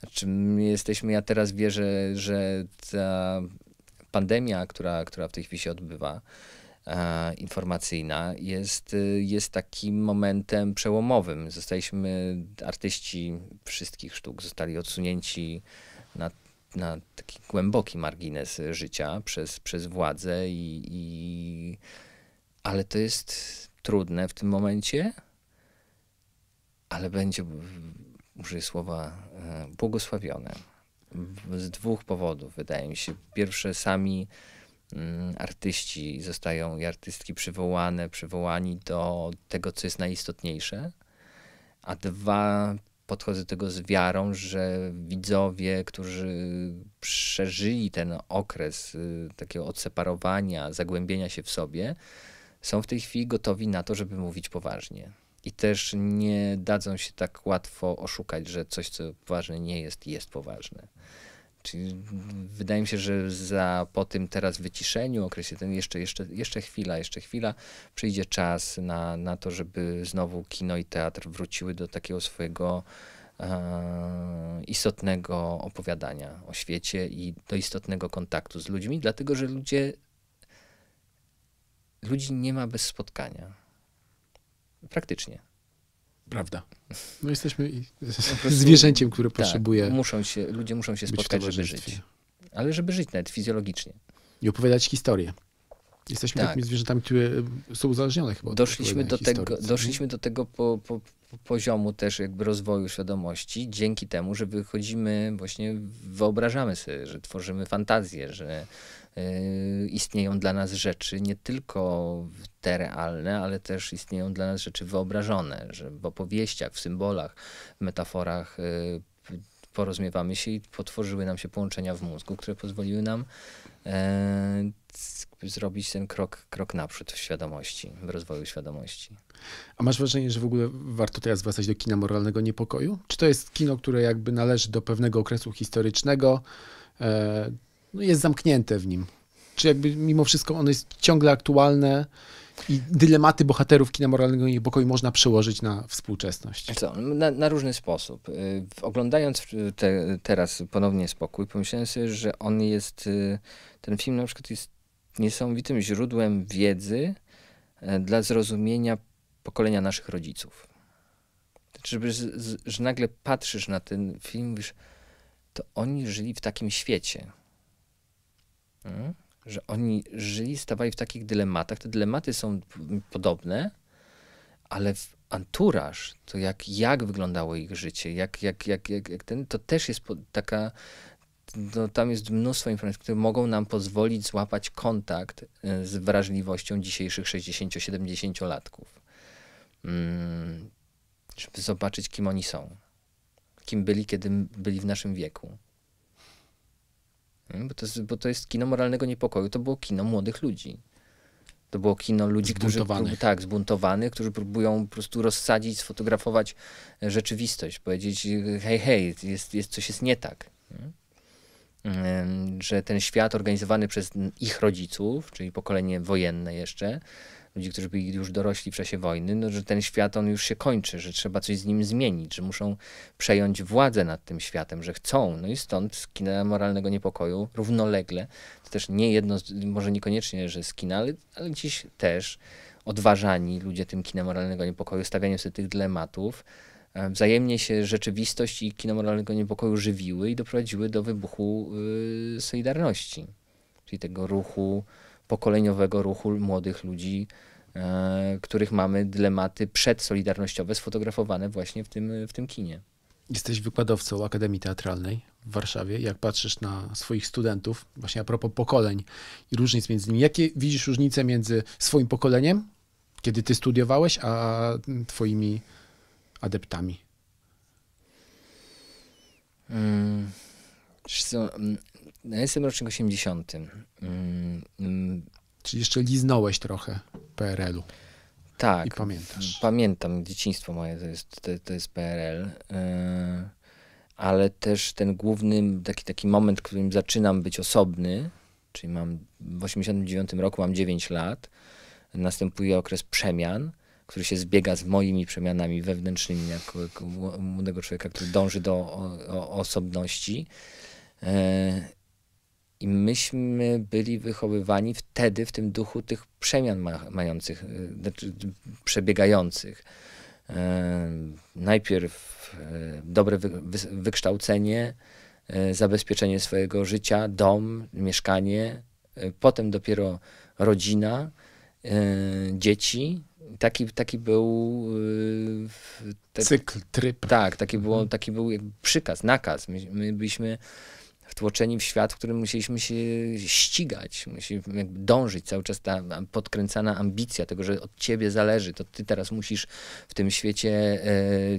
Znaczy, my jesteśmy, ja teraz wierzę, że ta pandemia, która, która w tej chwili się odbywa, E, informacyjna jest, y, jest takim momentem przełomowym. Zostaliśmy, artyści wszystkich sztuk zostali odsunięci na, na taki głęboki margines życia przez, przez władzę i, i... ale to jest trudne w tym momencie, ale będzie, użyję słowa, e, błogosławione. Z dwóch powodów, wydaje mi się. Pierwsze, sami Mm, artyści zostają i artystki przywołane, przywołani do tego, co jest najistotniejsze, a dwa, podchodzę do tego z wiarą, że widzowie, którzy przeżyli ten okres y, takiego odseparowania, zagłębienia się w sobie, są w tej chwili gotowi na to, żeby mówić poważnie. I też nie dadzą się tak łatwo oszukać, że coś, co poważne nie jest, jest poważne. Czyli wydaje mi się, że za, po tym teraz wyciszeniu, okresie ten jeszcze, jeszcze, jeszcze chwila, jeszcze chwila, przyjdzie czas na, na to, żeby znowu kino i teatr wróciły do takiego swojego e, istotnego opowiadania o świecie i do istotnego kontaktu z ludźmi, dlatego że ludzie, ludzi nie ma bez spotkania. Praktycznie. Prawda. No jesteśmy no zwierzęciem, które tak, potrzebuje. Muszą się, ludzie muszą się spotkać, żeby żyć. Ale żeby żyć nawet fizjologicznie. I opowiadać historię. Jesteśmy tak. takimi zwierzętami, które e, są uzależnione chyba. Doszliśmy, do historii, tego, doszliśmy do tego po, po, po poziomu też jakby rozwoju świadomości dzięki temu, że wychodzimy, właśnie wyobrażamy sobie, że tworzymy fantazję, że Y, istnieją dla nas rzeczy nie tylko te realne, ale też istnieją dla nas rzeczy wyobrażone, że w opowieściach, w symbolach, w metaforach y, porozmiewamy się i potworzyły nam się połączenia w mózgu, które pozwoliły nam e, zrobić ten krok, krok naprzód w świadomości, w rozwoju świadomości. A masz wrażenie, że w ogóle warto teraz wracać do kina moralnego niepokoju? Czy to jest kino, które jakby należy do pewnego okresu historycznego? E, no, jest zamknięte w nim. Czy jakby mimo wszystko ono jest ciągle aktualne i dylematy bohaterów kina moralnego niepokoju można przełożyć na współczesność? Co, na, na różny sposób. Y, oglądając y, te, teraz ponownie Spokój, pomyślałem sobie, że on jest, y, ten film na przykład jest niesamowitym źródłem wiedzy e, dla zrozumienia pokolenia naszych rodziców. Znaczy, żeby, że nagle patrzysz na ten film i mówisz, to oni żyli w takim świecie. Mhm. Że oni żyli, stawali w takich dylematach. Te dylematy są podobne, ale w anturaż, to jak, jak wyglądało ich życie, jak, jak, jak, jak, jak ten, to też jest taka, no, tam jest mnóstwo informacji, które mogą nam pozwolić złapać kontakt y, z wrażliwością dzisiejszych 60-70-latków. Mm, żeby zobaczyć, kim oni są, kim byli, kiedy byli w naszym wieku. Bo to, jest, bo to jest kino moralnego niepokoju. To było kino młodych ludzi. To było kino ludzi, którzy próbują tak, zbuntowanych, którzy próbują po prostu rozsadzić, sfotografować e, rzeczywistość, powiedzieć e, hej, hej, jest, jest, coś jest nie tak. Że ten świat organizowany przez ich rodziców, czyli pokolenie wojenne jeszcze, ludzi, którzy byli już dorośli w czasie wojny, no, że ten świat on już się kończy, że trzeba coś z nim zmienić, że muszą przejąć władzę nad tym światem, że chcą. No i stąd kina moralnego niepokoju równolegle, to też nie jedno, może niekoniecznie, że z kina, ale, ale dziś też odważani ludzie tym kina moralnego niepokoju, stawianiem sobie tych dylematów, e, wzajemnie się rzeczywistość i kino moralnego niepokoju żywiły i doprowadziły do wybuchu y, Solidarności, czyli tego ruchu pokoleniowego ruchu młodych ludzi, e, których mamy dylematy przedsolidarnościowe sfotografowane właśnie w tym, w tym kinie. Jesteś wykładowcą Akademii Teatralnej w Warszawie. Jak patrzysz na swoich studentów, właśnie a propos pokoleń i różnic między nimi, jakie widzisz różnice między swoim pokoleniem, kiedy ty studiowałeś, a twoimi adeptami? Hmm. No, ja jestem rocznik 80. Mm, mm, Czyli jeszcze liznąłeś trochę PRL-u. Tak. I pamiętasz. Pamiętam, dzieciństwo moje to jest, to, to jest PRL. E, ale też ten główny, taki, taki moment, w którym zaczynam być osobny, czyli mam w 89 roku mam 9 lat, następuje okres przemian, który się zbiega z moimi przemianami wewnętrznymi jako, jako młodego człowieka, który dąży do o, o osobności. E, i myśmy byli wychowywani wtedy w tym duchu tych przemian ma mających, y, znaczy przebiegających. E, najpierw e, dobre wy wy wykształcenie, e, zabezpieczenie swojego życia, dom, mieszkanie, potem dopiero rodzina, dzieci. Taki, taki był. Y, Cykl, tryb. Tak, taki, mhm. było, taki był przykaz, nakaz. My, my byliśmy wtłoczeni w świat, w którym musieliśmy się ścigać, musieliśmy dążyć cały czas ta podkręcana ambicja tego, że od ciebie zależy, to ty teraz musisz w tym świecie e,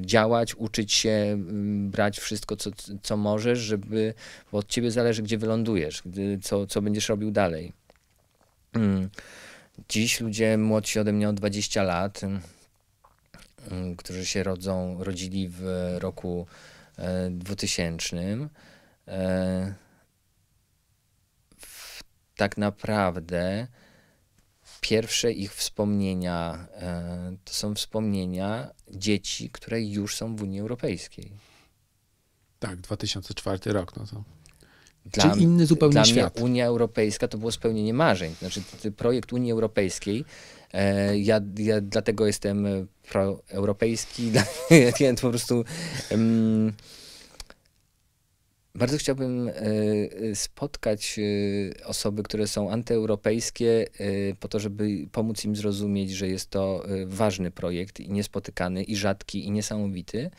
działać, uczyć się, mm, brać wszystko, co, co możesz, żeby, bo od ciebie zależy, gdzie wylądujesz, gdy, co, co będziesz robił dalej. Mm. Dziś ludzie młodsi ode mnie o 20 lat, mm, którzy się rodzą, rodzili w roku 2000, e, E, w, tak naprawdę pierwsze ich wspomnienia e, to są wspomnienia dzieci, które już są w Unii Europejskiej. Tak, 2004 rok, no to dla, Czyli inny zupełnie dla świat. Mnie Unia Europejska to było spełnienie marzeń. Znaczy, projekt Unii Europejskiej, e, ja, ja dlatego jestem e, proeuropejski, ja, ja po prostu... Mm, bardzo chciałbym e, e, spotkać e, osoby, które są antyeuropejskie, po to, żeby pomóc im zrozumieć, że jest to ważny projekt i niespotykany, i rzadki, i niesamowity,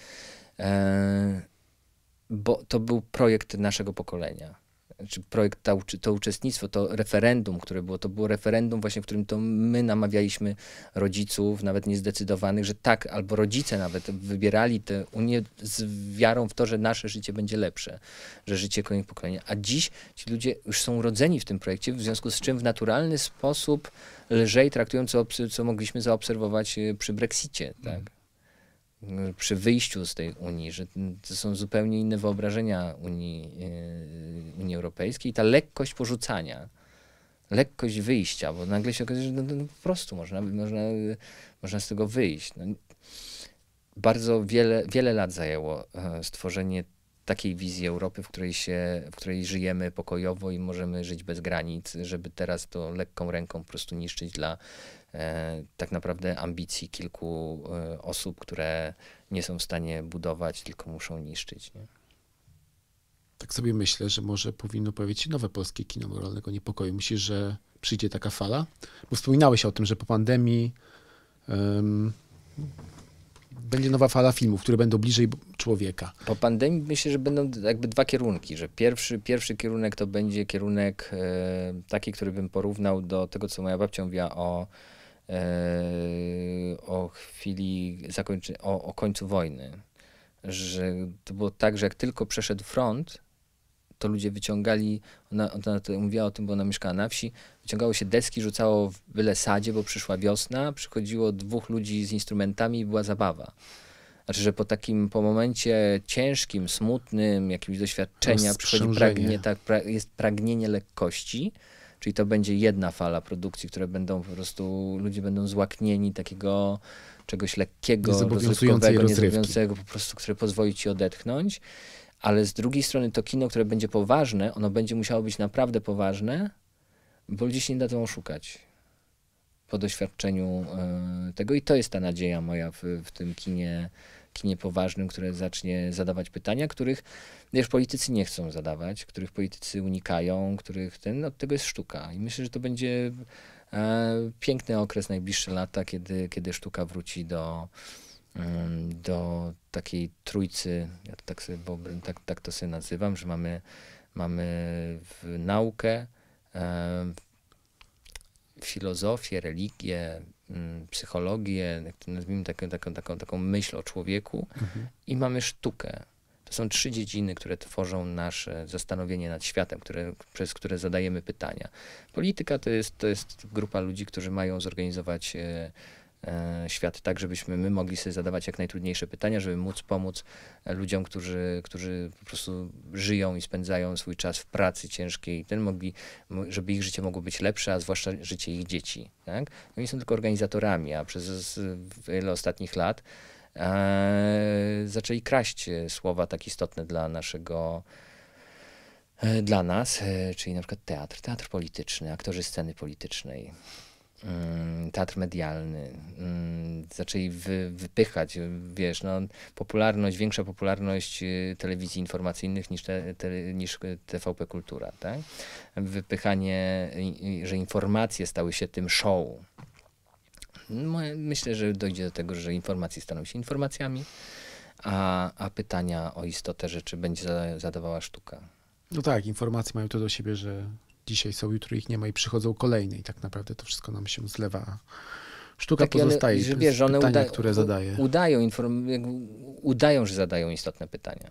bo to był projekt naszego pokolenia czy projekt to uczestnictwo, to referendum, które było, to było referendum właśnie, w którym to my namawialiśmy rodziców, nawet niezdecydowanych, że tak, albo rodzice nawet wybierali tę Unię z wiarą w to, że nasze życie będzie lepsze, że życie kolejnych pokolenia. A dziś ci ludzie już są urodzeni w tym projekcie, w związku z czym w naturalny sposób lżej traktują, co, co mogliśmy zaobserwować e, przy Brexicie. Mm. Tak? Mm przy wyjściu z tej Unii, że to są zupełnie inne wyobrażenia Unii, e, Unii Europejskiej. Ta lekkość porzucania, lekkość wyjścia, bo nagle się okazuje, że no, no, no, po prostu można, można, można z tego wyjść. No, bardzo wiele, wiele lat zajęło e, stworzenie takiej wizji Europy, w której, się, w której żyjemy pokojowo i możemy żyć bez granic, żeby teraz to lekką ręką po prostu niszczyć dla E, tak naprawdę ambicji kilku e, osób, które nie są w stanie budować, tylko muszą niszczyć. Nie? Tak sobie myślę, że może powinno pojawić się nowe polskie kino moralnego niepokoju. Myślisz, że przyjdzie taka fala? Bo wspominałeś o tym, że po pandemii um, będzie nowa fala filmów, które będą bliżej człowieka. Po pandemii myślę, że będą jakby dwa kierunki, że pierwszy, pierwszy kierunek to będzie kierunek e, taki, który bym porównał do tego, co moja babcia mówiła o E, o chwili zakończenia, o, o końcu wojny. Że to było tak, że jak tylko przeszedł front, to ludzie wyciągali, ona, ona mówiła o tym, bo ona mieszkała na wsi, wyciągało się deski, rzucało w byle sadzie, bo przyszła wiosna, przychodziło dwóch ludzi z instrumentami i była zabawa. Znaczy, że po takim, po momencie ciężkim, smutnym, jakimś doświadczenia no, przychodzi pragnie, tak, pra, jest pragnienie lekkości, Czyli to będzie jedna fala produkcji, które będą po prostu, ludzie będą złaknieni takiego czegoś lekkiego, rozrywkowego, niezobowiązującego, po prostu, które pozwoli ci odetchnąć. Ale z drugiej strony to kino, które będzie poważne, ono będzie musiało być naprawdę poważne, bo ludzie się nie dadzą oszukać po doświadczeniu e, tego. I to jest ta nadzieja moja w, w tym kinie kinie poważnym, które zacznie zadawać pytania, których wiesz, politycy nie chcą zadawać, których politycy unikają, których ten, od no, tego jest sztuka. I myślę, że to będzie e, piękny okres, najbliższe lata, kiedy, kiedy sztuka wróci do, um, do takiej trójcy, ja to tak, sobie, bo, tak, tak to sobie nazywam, że mamy, mamy naukę, e, filozofię, religię, Mm, psychologię, nazwijmy taką, taką, taką, taką myśl o człowieku mhm. i mamy sztukę. To są trzy dziedziny, które tworzą nasze zastanowienie nad światem, które, przez które zadajemy pytania. Polityka to jest, to jest grupa ludzi, którzy mają zorganizować e, E, świat tak, żebyśmy my mogli sobie zadawać jak najtrudniejsze pytania, żeby móc pomóc e, ludziom, którzy, którzy po prostu żyją i spędzają swój czas w pracy ciężkiej, ten mogli, żeby ich życie mogło być lepsze, a zwłaszcza życie ich dzieci. Tak? No oni są tylko organizatorami, a przez wiele ostatnich lat e, zaczęli kraść e, słowa tak istotne dla naszego dla nas, czyli na przykład teatr, teatr polityczny, aktorzy sceny politycznej. Mm, teatr medialny. Mm, zaczęli wy, wypychać, wiesz, no, popularność, większa popularność y, telewizji informacyjnych niż, te, te, niż TVP Kultura, tak? Wypychanie, że informacje stały się tym show. No, myślę, że dojdzie do tego, że informacje staną się informacjami, a, a pytania o istotę rzeczy będzie zadawała sztuka. No tak, informacje mają to do siebie, że dzisiaj są, jutro ich nie ma i przychodzą kolejne i tak naprawdę to wszystko nam się zlewa. Sztuka tak, pozostaje. Ale, wiesz, one pytania, uda- które zadaje. Udają, inform- udają, że zadają istotne pytania.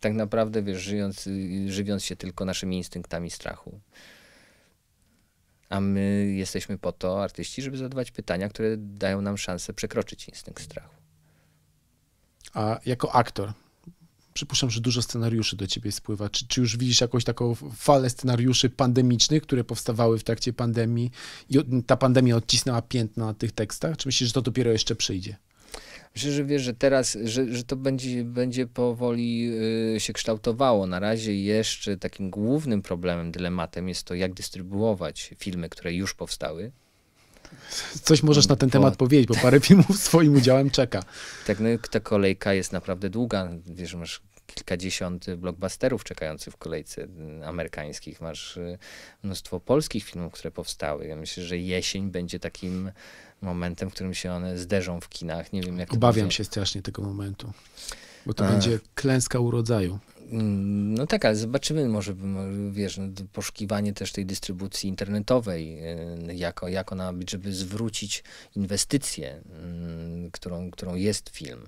Tak naprawdę, wiesz, żyjąc, żywiąc się tylko naszymi instynktami strachu. A my jesteśmy po to, artyści, żeby zadawać pytania, które dają nam szansę przekroczyć instynkt strachu. A jako aktor, przypuszczam, że dużo scenariuszy do ciebie spływa. Czy, czy już widzisz jakąś taką falę scenariuszy pandemicznych, które powstawały w trakcie pandemii i ta pandemia odcisnęła piętno na tych tekstach? Czy myślisz, że to dopiero jeszcze przyjdzie? Myślę, że wiesz, że teraz, że, że to będzie, będzie powoli yy, się kształtowało. Na razie jeszcze takim głównym problemem, dylematem jest to, jak dystrybuować filmy, które już powstały, Coś możesz na ten temat powiedzieć, bo parę filmów swoim udziałem czeka. Tak, no ta kolejka jest naprawdę długa. Wiesz, masz kilkadziesiąt blockbusterów czekających w kolejce amerykańskich, masz y, mnóstwo polskich filmów, które powstały. Ja myślę, że jesień będzie takim momentem, w którym się one zderzą w kinach. Nie wiem, jak Obawiam się strasznie tego momentu, bo to będzie klęska urodzaju. Mm, no tak, ale zobaczymy może, wiesz, no, poszukiwanie też tej dystrybucji internetowej, y, jako, jak ona być, żeby zwrócić inwestycję, mm, którą, którą jest film.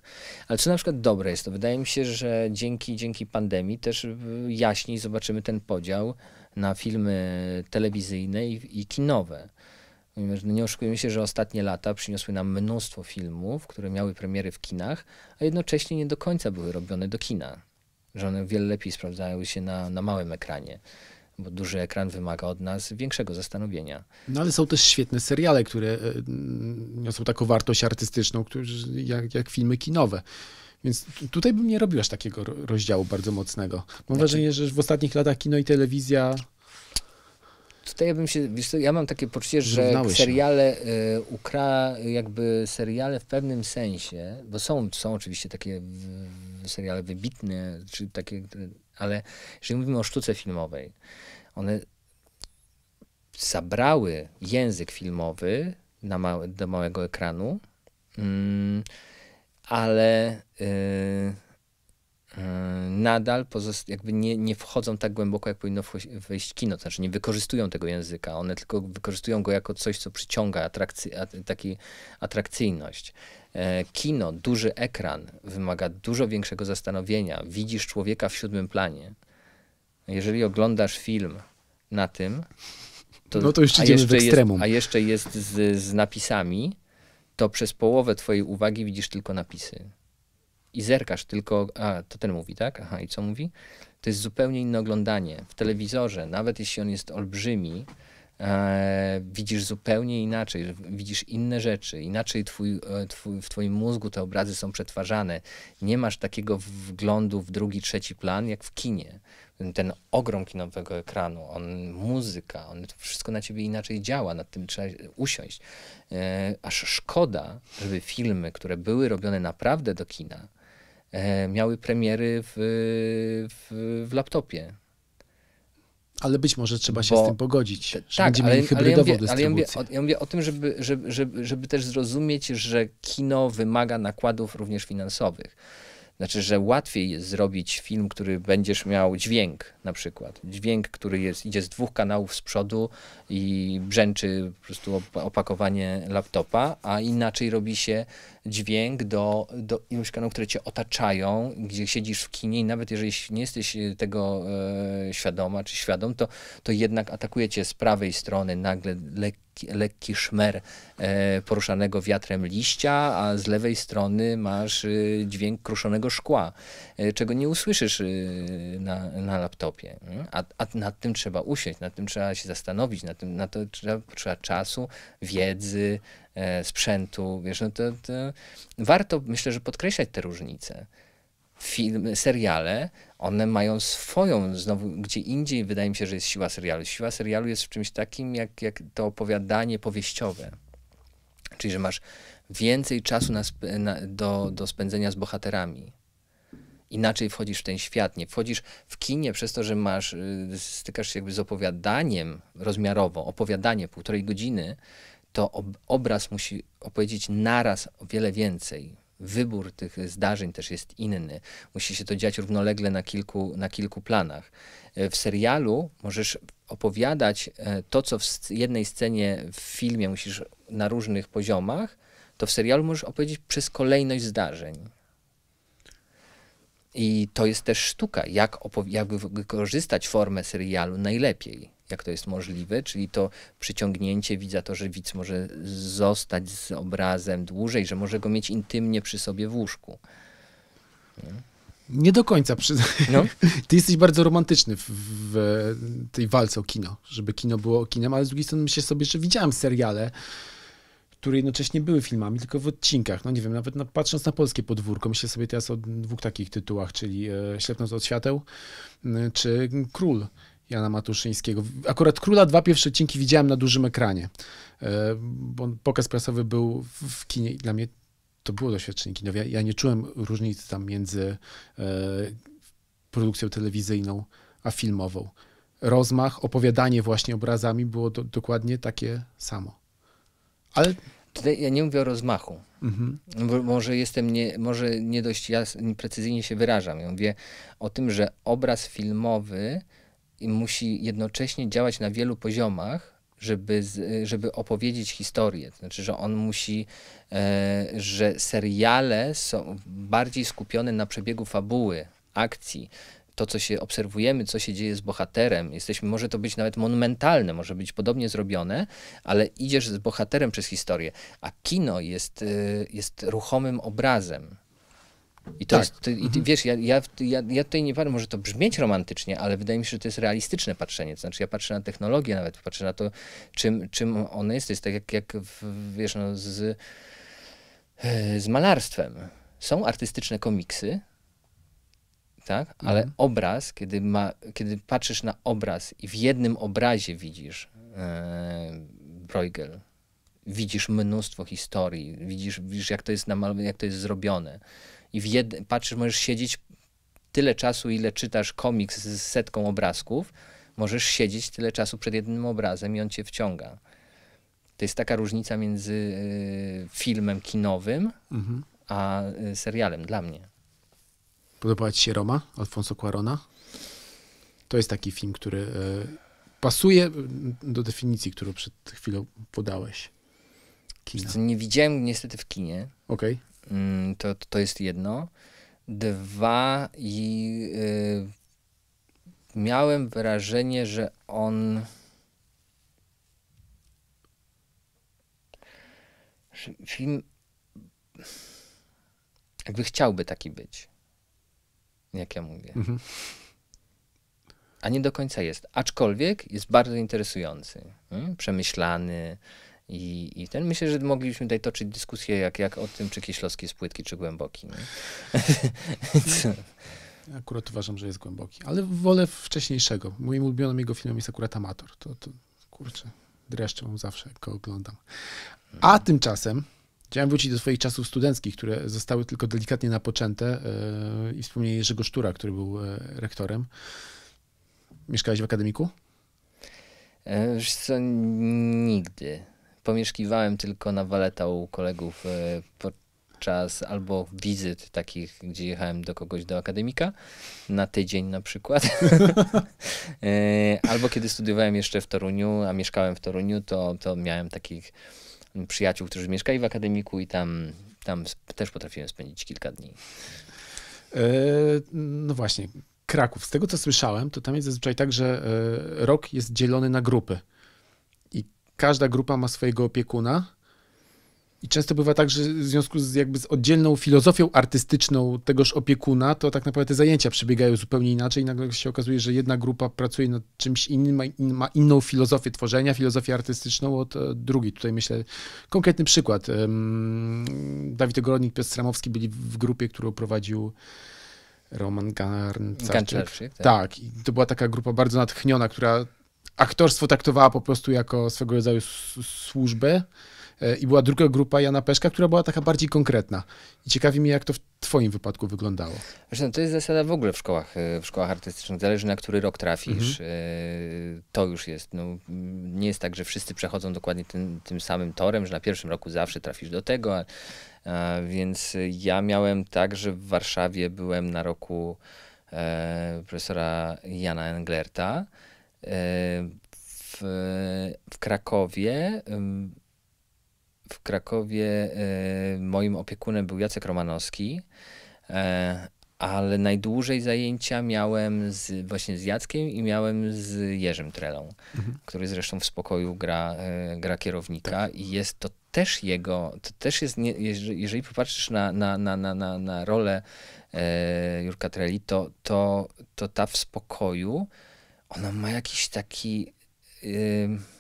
Ale co na przykład dobre jest, to wydaje mi się, że dzięki, dzięki pandemii też y, jaśniej zobaczymy ten podział na filmy telewizyjne i, i kinowe. No nie oszukujmy się, że ostatnie lata przyniosły nam mnóstwo filmów, które miały premiery w kinach, a jednocześnie nie do końca były robione do kina że one wiele lepiej sprawdzają się na, na małym ekranie bo duży ekran wymaga od nas większego zastanowienia. No ale są też świetne seriale, które e, mm, niosą taką wartość artystyczną, którzy, jak, jak filmy kinowe. Więc tutaj bym nie robił aż takiego rozdziału bardzo mocnego. Mam znaczy... wrażenie, że w ostatnich latach kino i telewizja tutaj ja bym się, wiesz co, ja mam takie poczucie, że seriale y, ukra, jakby seriale w pewnym sensie, bo są, są oczywiście takie y, seriale wybitne, czy takie, ale jeżeli mówimy o sztuce filmowej, one zabrały język filmowy na do małego ekranu, mm, ale y, E, nadal pozost- jakby nie, nie wchodzą tak głęboko, jak powinno wejść kino, to znaczy nie wykorzystują tego języka, one tylko wykorzystują go jako coś, co przyciąga atrakcy- at- taki atrakcyjność. E, kino, duży ekran wymaga dużo większego zastanowienia. Widzisz człowieka w siódmym planie. Jeżeli oglądasz film na tym, to, no to jeszcze Jest, a jeszcze jest z, z napisami, to przez połowę twojej uwagi widzisz tylko napisy i zerkasz tylko, a to ten mówi, tak? Aha, i co mówi? To jest zupełnie inne oglądanie. W telewizorze, nawet jeśli on jest olbrzymi, e, widzisz zupełnie inaczej, widzisz inne rzeczy, inaczej twój, e, twój, w twoim mózgu te obrazy są przetwarzane. Nie masz takiego wglądu w drugi, trzeci plan jak w kinie. Ten ogrom kinowego ekranu, on muzyka, on wszystko na ciebie inaczej działa, nad tym trzeba usiąść. E, aż szkoda, żeby filmy, które były robione naprawdę do kina, E, miały premiery w, w, w laptopie. Ale być może trzeba się Bo, z tym pogodzić. Że tak, będziemy ale, ale, ja mówię, ale ja mówię, o, ja mówię o tym, żeby, żeby, żeby, żeby też zrozumieć, że kino wymaga nakładów również finansowych. Znaczy, że łatwiej jest zrobić film, który będziesz miał dźwięk na przykład. Dźwięk, który jest, idzie z dwóch kanałów z przodu i brzęczy po prostu opakowanie laptopa, a inaczej robi się dźwięk do, do iluś kanałów, które cię otaczają, gdzie siedzisz w kinie i nawet jeżeli nie jesteś e, tego e, świadoma czy świadom, to, to jednak atakuje cię z prawej strony nagle lekki, lekki szmer e, poruszanego wiatrem liścia, a z lewej strony masz e, dźwięk kruszonego szkła, e, czego nie usłyszysz e, na, na laptopie. Mm? A, a nad tym trzeba usiąść, nad tym trzeba się zastanowić, nad na to trzeba, trzeba czasu, wiedzy, e, sprzętu, wiesz, no to, to warto, myślę, że podkreślać te różnice. seriale, one mają swoją, znowu gdzie indziej wydaje mi się, że jest siła serialu. Siła serialu jest w czymś takim, jak, jak to opowiadanie powieściowe. Czyli, że masz więcej czasu na, na, do, do spędzenia z bohaterami inaczej wchodzisz w ten świat, nie wchodzisz w kinie przez to, że masz, y, stykasz się jakby z opowiadaniem rozmiarowo, opowiadanie półtorej godziny, to ob obraz musi opowiedzieć naraz o wiele więcej. Wybór tych zdarzeń też jest inny. Musi się to dziać równolegle na kilku, na kilku planach. Y, w serialu możesz opowiadać y, to, co w jednej scenie w filmie musisz na różnych poziomach, to w serialu możesz opowiedzieć przez kolejność zdarzeń. I to jest też sztuka, jak, jak wykorzystać formę serialu najlepiej, jak to jest możliwe, czyli to przyciągnięcie widza, to, że widz może zostać z obrazem dłużej, że może go mieć intymnie przy sobie w łóżku. Nie? Nie do końca. No. Ty jesteś bardzo romantyczny w, w, tej walce o kino, żeby kino było kinem, ale z drugiej strony myślę sobie, że widziałem seriale, które jednocześnie były filmami, tylko w odcinkach. No nie wiem, nawet na, patrząc na polskie podwórko, myślę sobie teraz o dwóch takich tytułach, czyli e, Ślepnąc od świateł czy Król. Jana Matuszyńskiego. Akurat Króla dwa pierwsze odcinki widziałem na dużym ekranie, e, bo pokaz prasowy był w kinie i dla mnie to było doświadczenie kinowe. Ja, nie czułem różnicy tam między e, produkcją telewizyjną a filmową. Rozmach, opowiadanie właśnie obrazami było do, dokładnie takie samo. Ale Tutaj ja nie mówię o rozmachu. Mhm. Może jestem nie, może nie dość jasny, precyzyjnie się wyrażam. Ja mówię o tym, że obraz filmowy musi jednocześnie działać na wielu poziomach, żeby, żeby opowiedzieć historię. znaczy, że on musi, e, że seriale są bardziej skupione na przebiegu fabuły, akcji, to, co się obserwujemy, co się dzieje z bohaterem, jesteśmy, może to być nawet monumentalne, może być podobnie zrobione, ale idziesz z bohaterem przez historię, a kino jest, y, jest ruchomym obrazem. I to tak. jest, to, i ty, mhm. wiesz, ja, ja, ja, ja tutaj nie wiem, może to brzmieć romantycznie, ale wydaje mi się, że to jest realistyczne patrzenie. To znaczy, ja patrzę na technologię nawet, patrzę na to, czym, czym ono jest. To jest tak jak, jak w, wiesz, no, z, e, z malarstwem. Są artystyczne komiksy, tak? Mhm. Ale mhm. obraz, kiedy, ma, kiedy patrzysz na obraz i w jednym obrazie widzisz e, Bruegel, widzisz mnóstwo historii, widzisz, widzisz jak to jest namalowane, jak to jest zrobione. I w jed, patrzysz, możesz siedzieć tyle czasu, ile czytasz komiks z setką obrazków, możesz siedzieć tyle czasu przed jednym obrazem i on cię wciąga. To jest taka różnica między e, filmem kinowym mhm. a e, serialem dla mnie. Podobała Ci się Roma Alfonso Cuarona? To jest taki film, który e, pasuje do definicji, którą przed chwilą podałeś. Kina. Co nie widziałem niestety w kinie. Okej. Okay. Mm, to, to jest jedno. Dwa i yy, miałem wrażenie, że on... Że film jakby chciałby taki być jak ja mówię. Mhm. A nie do końca jest. Aczkolwiek jest bardzo interesujący, hmm? przemyślany. I, I ten myślę, że moglibyśmy tutaj toczyć dyskusję jak, jak o tym, czy Kieślowski jest płytki, czy głęboki. akurat uważam, że jest głęboki, ale wolę wcześniejszego. Moim ulubionym jego filmem jest akurat Amator. To, to kurczę, dreszczę mam zawsze, jak go oglądam. A tymczasem Chciałem wrócić do swoich czasów studenckich, które zostały tylko delikatnie napoczęte e, i wspomnieć, Jerzego Sztura, który był e, rektorem. Mieszkałeś w akademiku? E, wiesz co, nigdy. Pomieszkiwałem tylko na waleta u kolegów podczas albo wizyt takich, gdzie jechałem do kogoś do akademika, na tydzień na przykład. albo kiedy studiowałem jeszcze w Toruniu, a mieszkałem w Toruniu, to, to miałem takich przyjaciół, którzy mieszkali w akademiku i tam, tam też potrafiłem spędzić kilka dni. E, no właśnie, Kraków. Z tego co słyszałem, to tam jest zazwyczaj tak, że e, rok jest dzielony na grupy. I każda grupa ma swojego opiekuna i często bywa tak, że w związku z jakby z oddzielną filozofią artystyczną tegoż opiekuna, to tak naprawdę te zajęcia przebiegają zupełnie inaczej i nagle się okazuje, że jedna grupa pracuje nad czymś innym, ma, inną filozofię tworzenia, filozofię artystyczną od e, drugiej. Tutaj myślę, konkretny przykład. Dawid Ogrodnik, Piotr Stramowski byli w grupie, którą prowadził Roman Garncarczyk. Tak. tak, i to była taka grupa bardzo natchniona, która aktorstwo traktowała po prostu jako swego rodzaju służbę, E, i była druga grupa Jana Peszka, która była taka bardziej konkretna. I ciekawi mnie, jak to w twoim wypadku wyglądało. Zresztą no, to jest zasada w ogóle w szkołach, e, w szkołach artystycznych. Zależy na który rok trafisz. Mhm. E, to już jest, no, nie jest tak, że wszyscy przechodzą dokładnie tym, tym samym torem, że na pierwszym roku zawsze trafisz do tego, a, a, więc ja miałem tak, że w Warszawie byłem na roku e, profesora Jana Englerta, e, w, w Krakowie e, w Krakowie e, moim opiekunem był Jacek Romanowski, e, ale najdłużej zajęcia miałem z, właśnie z Jackiem i miałem z Jerzym Trelą, mhm. który zresztą w spokoju gra, e, gra kierownika tak. i jest to też jego, to też jest, nie, jeżeli popatrzysz na, na, na, na, na, na rolę e, Jurka Treli, to, to, to ta w spokoju, ona ma jakiś taki... E,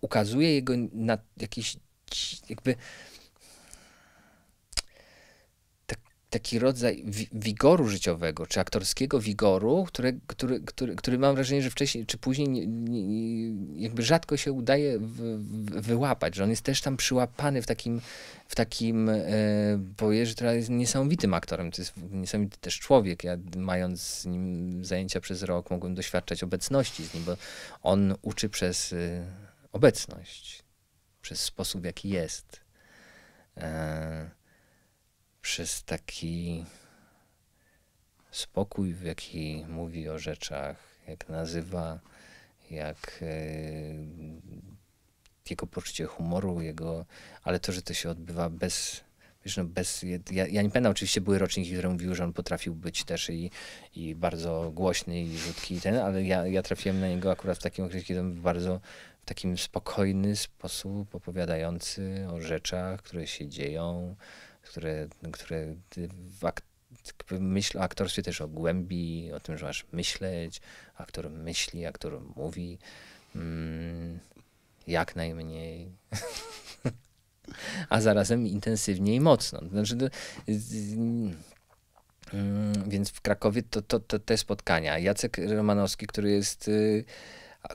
ukazuje jego na jakiś jakby tak, taki rodzaj wigoru życiowego, czy aktorskiego wigoru, który, który, który, który mam wrażenie, że wcześniej czy później jakby rzadko się udaje wyłapać, że on jest też tam przyłapany w takim, w takim e, że teraz jest niesamowitym aktorem, to jest niesamowity też człowiek. Ja mając z nim zajęcia przez rok, mogłem doświadczać obecności z nim, bo on uczy przez e, obecność, przez sposób, jaki jest, e, przez taki spokój, w jaki mówi o rzeczach, jak nazywa, jak e, jego poczucie humoru, jego, ale to, że to się odbywa bez no bez, ja, ja nie pamiętam, oczywiście były roczniki, które mówił że on potrafił być też i, i bardzo głośny i rzutki i ten, ale ja, ja trafiłem na niego akurat w takim okresie, kiedy on był bardzo takim spokojny sposób opowiadający o rzeczach, które się dzieją, które, które w ak- myśl o aktorstwie też o głębi, o tym, że masz myśleć, aktor myśli, aktor mówi. Mm, jak najmniej. A zarazem intensywnie i mocno. Znaczy, to, mm, więc w Krakowie to, to, to te spotkania. Jacek Romanowski, który jest y,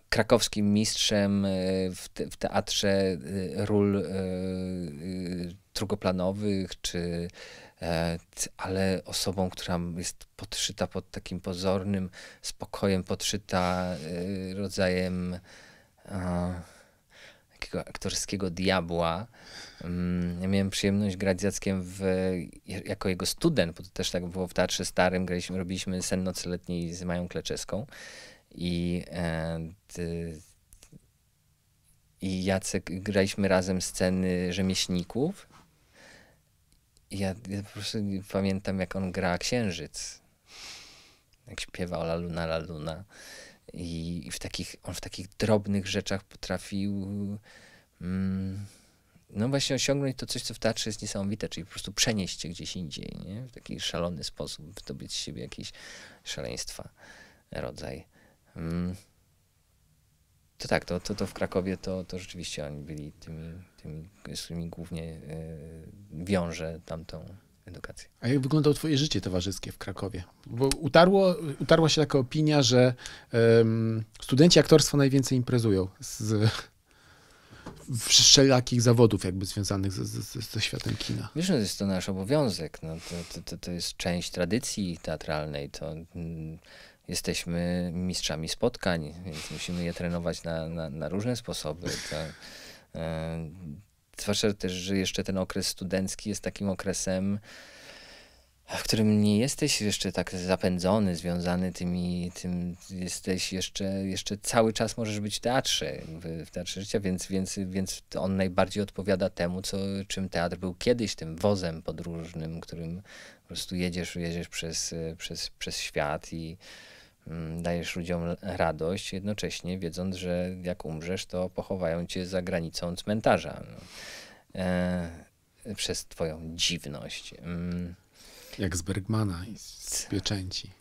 krakowskim mistrzem y, w, teatrze y, ról y, drugoplanowych, czy, e, ale osobą, która jest podszyta pod takim pozornym spokojem, podszyta rodzajem takiego aktorskiego diabła. Mm, ja miałem przyjemność grać z Jackiem w, jako jego student, bo to też tak było w Teatrze Starym, graliśmy, robiliśmy Sen Nocy Letniej z Mają Kleczeską i, e, i Jacek, graliśmy razem sceny rzemieślników. I ja, ja po prostu pamiętam, jak on gra księżyc. Jak śpiewa la Luna, La Luna. I, I w takich, on w takich drobnych rzeczach potrafił mm, no właśnie osiągnąć to coś, co w teatrze jest niesamowite, czyli po prostu przenieść się gdzieś indziej, nie? W taki szalony sposób, wydobyć z siebie jakieś szaleństwa rodzaj. Mm. To tak, to, to, to w Krakowie to, to rzeczywiście oni byli tymi, tymi z którymi głównie y, wiąże tamtą edukację. A jak wyglądało twoje życie towarzyskie w Krakowie? Bo utarło, utarła się taka opinia, że studenci aktorstwa najwięcej imprezują z wszelakich zawodów jakby związanych ze, ze, ze światem kina. Wiesz, że no jest to nasz obowiązek, no, to, to, to, to jest część tradycji teatralnej, to... Mm, jesteśmy mistrzami spotkań, więc musimy je trenować na, na, na różne sposoby. To, e, zwłaszcza też, że jeszcze ten okres studencki jest takim okresem, w którym nie jesteś jeszcze tak zapędzony, związany tymi, tym jesteś jeszcze, jeszcze cały czas możesz być w teatrze, w, w teatrze życia, więc, więc, więc on najbardziej odpowiada temu, co, czym teatr był kiedyś, tym wozem podróżnym, którym prostu jedziesz, jedziesz przez, e, przez, przez świat i mm, dajesz ludziom radość, jednocześnie wiedząc, że jak umrzesz, to pochowają cię za granicą cmentarza. No. E, przez twoją dziwność. Mm. Jak z Bergmana i z Pieczęci.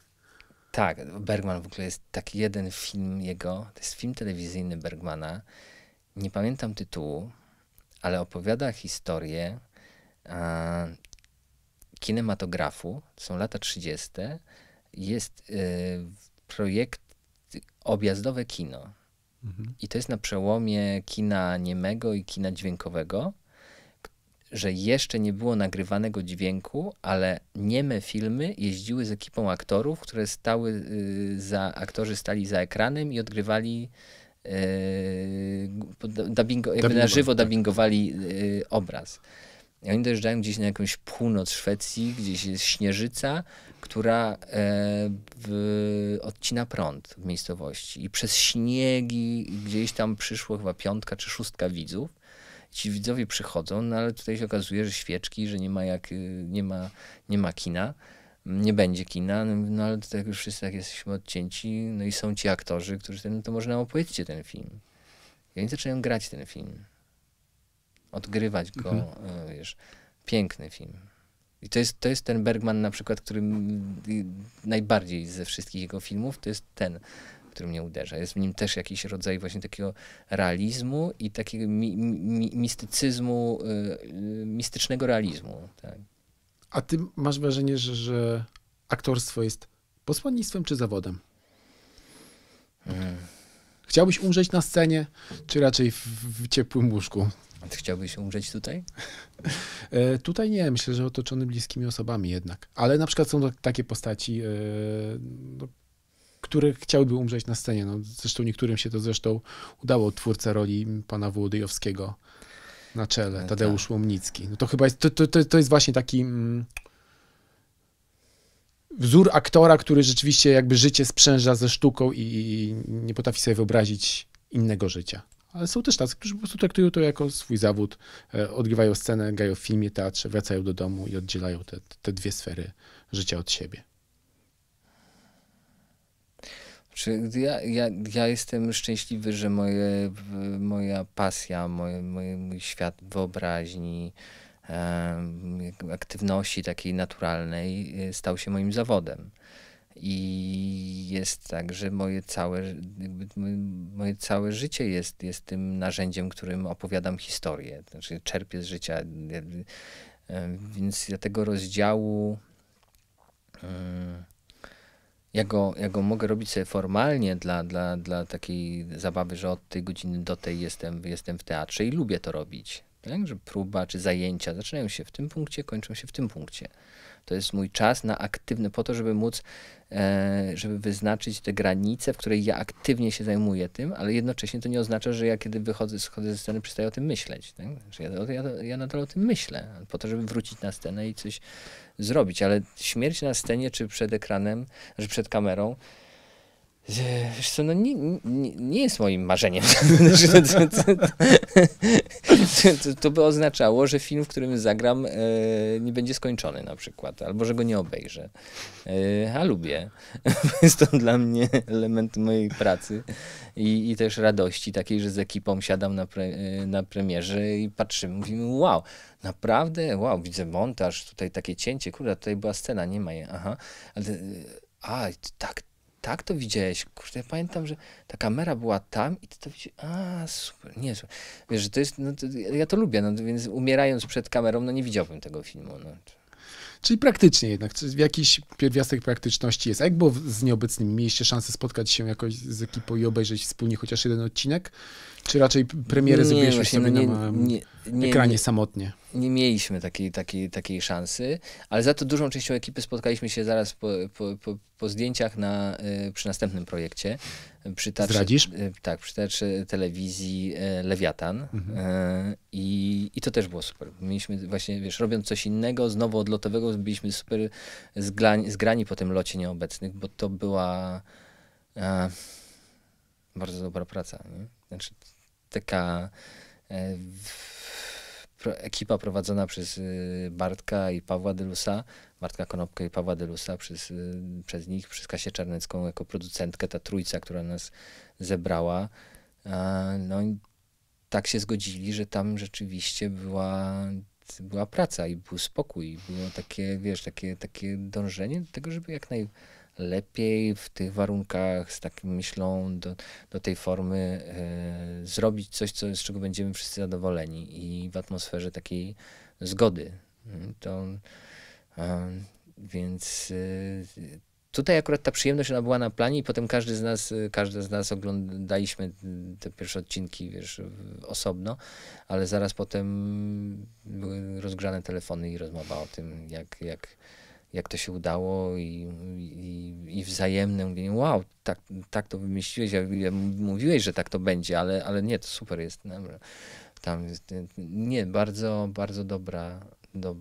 Tak, Bergman w ogóle jest taki jeden film jego, to jest film telewizyjny Bergmana. Nie pamiętam tytułu, ale opowiada historię a, kinematografu, są lata 30., jest y, projekt objazdowe kino. Mhm. I to jest na przełomie kina niemego i kina dźwiękowego, że jeszcze nie było nagrywanego dźwięku, ale nieme filmy jeździły z ekipą aktorów, które stały y, za, aktorzy stali za ekranem i odgrywali yy, dubbingo, jakby na żywo tak. dubbingowali yy, obraz. I oni dojeżdżają gdzieś na jakąś północ Szwecji, gdzieś jest śnieżyca, która e, w, odcina prąd w miejscowości. I przez śniegi gdzieś tam przyszło chyba piątka czy szóstka widzów. Ci widzowie przychodzą, no ale tutaj się okazuje, że świeczki, że nie ma, jak, y, nie ma, nie ma kina, nie będzie kina, no, no ale tutaj tak już wszyscy tak jesteśmy odcięci, no i są ci aktorzy, którzy, no to może nam opowiedzcie ten film. I oni zaczynają grać ten film odgrywać go, mhm. Y, wiesz, piękny film. I to jest, to jest ten Bergman na przykład, który najbardziej ze wszystkich jego filmów, to jest ten, który mnie uderza. Jest w nim też jakiś rodzaj właśnie takiego realizmu i takiego mi, mi, mistycyzmu, y, mistycznego realizmu. Tak. A ty masz wrażenie, że, że aktorstwo jest posłannictwem czy zawodem? Hmm. Chciałbyś umrzeć na scenie, czy raczej w, w ciepłym łóżku? chciałbyś umrzeć tutaj? E, tutaj nie, myślę, że otoczony bliskimi osobami jednak. Ale na przykład są takie postaci, e, no, które chciałyby umrzeć na scenie. No, zresztą niektórym się to zresztą udało, twórca roli pana Włodyjowskiego na czele, e, Tadeusz tak. Łomnicki. No to chyba jest, to, to, to jest właśnie taki mm, wzór aktora, który rzeczywiście jakby życie sprzęża ze sztuką i, i nie potrafi sobie wyobrazić innego życia. Ale są też tacy, którzy po prostu traktują to jako swój zawód, e, odgrywają scenę, grają w filmie, teatrze, wracają do domu i oddzielają te, te dwie sfery życia od siebie. ja, ja, ja jestem szczęśliwy, że moje, moja pasja, moje, moje, mój świat wyobraźni, e, aktywności takiej naturalnej e, stał się moim zawodem. I jest tak, że moje całe, moje całe życie jest, jest tym narzędziem, którym opowiadam historię. Znaczy czerpię z życia. Więc ja tego rozdziału. Ja go, ja go mogę robić sobie formalnie dla, dla, dla takiej zabawy, że od tej godziny do tej jestem, jestem w teatrze i lubię to robić. Także próba czy zajęcia zaczynają się w tym punkcie, kończą się w tym punkcie. To jest mój czas na aktywny, po to, żeby móc, e, żeby wyznaczyć te granice, w której ja aktywnie się zajmuję tym, ale jednocześnie to nie oznacza, że ja kiedy wychodzę, schodzę ze sceny, przestaję o tym myśleć. Tak? Że ja, ja, ja nadal o tym myślę, po to, żeby wrócić na scenę i coś zrobić. Ale śmierć na scenie, czy przed ekranem, czy przed kamerą, Wiesz co, no nie, nie, nie jest moim marzeniem. to, to, by oznaczało, że film, w którym zagram, e, nie będzie skończony na przykład, albo że go nie obejrzę. E, a lubię. jest to dla mnie element mojej pracy i, i też radości takiej, że z ekipą siadam na, pre, e, na premierze i patrzymy, mówimy wow, naprawdę, wow, widzę montaż, tutaj takie cięcie, kurde, tutaj była scena, nie ma jej, aha. Ale, e, a, tak, tak to widziałeś. Kurde, ja pamiętam, że ta kamera była tam i ty to widziałeś. A, super, nie, wiesz, że to jest, no, to, ja to lubię, no, więc umierając przed kamerą, no nie widziałbym tego filmu. No. Czyli praktycznie jednak, w jakiś pierwiastek praktyczności jest. jak było z nieobecnymi? Mieliście szansę spotkać się jakoś z ekipą i obejrzeć wspólnie chociaż jeden odcinek? Czy raczej premiery zrobiłeś już sobie no nie, na nie, nie, ekranie samotnie? Nie mieliśmy takiej, takiej, takiej szansy, ale za to dużą częścią ekipy spotkaliśmy się zaraz po, po, po, po zdjęciach na, y, przy następnym projekcie. Y, przy Zdradzisz? Y, tak, przy teatrze telewizji Lewiatan. Mhm. I, I to też było super. Mieliśmy właśnie, wiesz, robiąc coś innego, znowu odlotowego, byliśmy super zgrani, zgrani po tym locie nieobecnych, bo to była... A, bardzo dobra praca. Nie? Znaczy, taka e, pro, ekipa prowadzona przez y, Bartka i Pawła Delusa, Bartka Konopkę i Pawła Delusa, przez, y, przez nich, przez Kasię Czarnecką jako producentkę, ta trójca, która nas zebrała. E, no i tak się zgodzili, że tam rzeczywiście była była praca i był spokój, było takie, wiesz, takie, takie dążenie do tego, żeby jak naj, lepiej w tych warunkach, z takim myślą do, do tej formy e, zrobić coś, co, z czego będziemy wszyscy zadowoleni i w atmosferze takiej zgody. Mm, to, e, więc e, tutaj akurat ta przyjemność ona była na planie i potem każdy z nas, każdy z nas oglądaliśmy te pierwsze odcinki, wiesz, osobno, ale zaraz potem były rozgrzane telefony i rozmowa o tym, jak, jak jak to się udało i, i, i wzajemne mówienie, wow, tak, tak to wymyśliłeś, ja, ja mówiłeś, że tak to będzie, ale, ale nie, to super jest. Tam jest, nie, bardzo, bardzo dobra, do,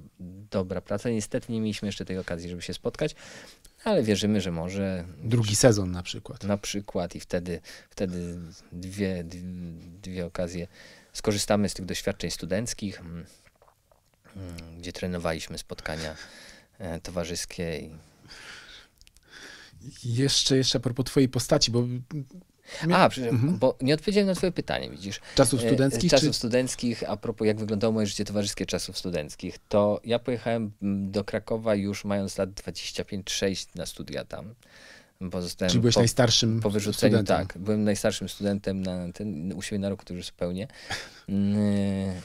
dobra praca. Niestety nie mieliśmy jeszcze tej okazji, żeby się spotkać, ale wierzymy, że może. Drugi sezon na przykład. Na przykład i wtedy, wtedy dwie, dwie, dwie okazje. Skorzystamy z tych doświadczeń studenckich, mm, mm, gdzie trenowaliśmy spotkania E, towarzyskie. I... Jeszcze, jeszcze a propos twojej postaci, bo... A, mhm. bo nie odpowiedziałem na twoje pytanie, widzisz. Czasów e, studenckich? Czasów czy... studenckich, a propos jak wyglądało moje życie towarzyskie czasów studenckich, to ja pojechałem mm, do Krakowa już mając lat 25-6 na studia tam. Pozostałem Czyli byłeś po, najstarszym po wyrzuceniu, studentem. tak. Byłem najstarszym studentem na ten, u siebie na roku, który już zupełnie. Mm,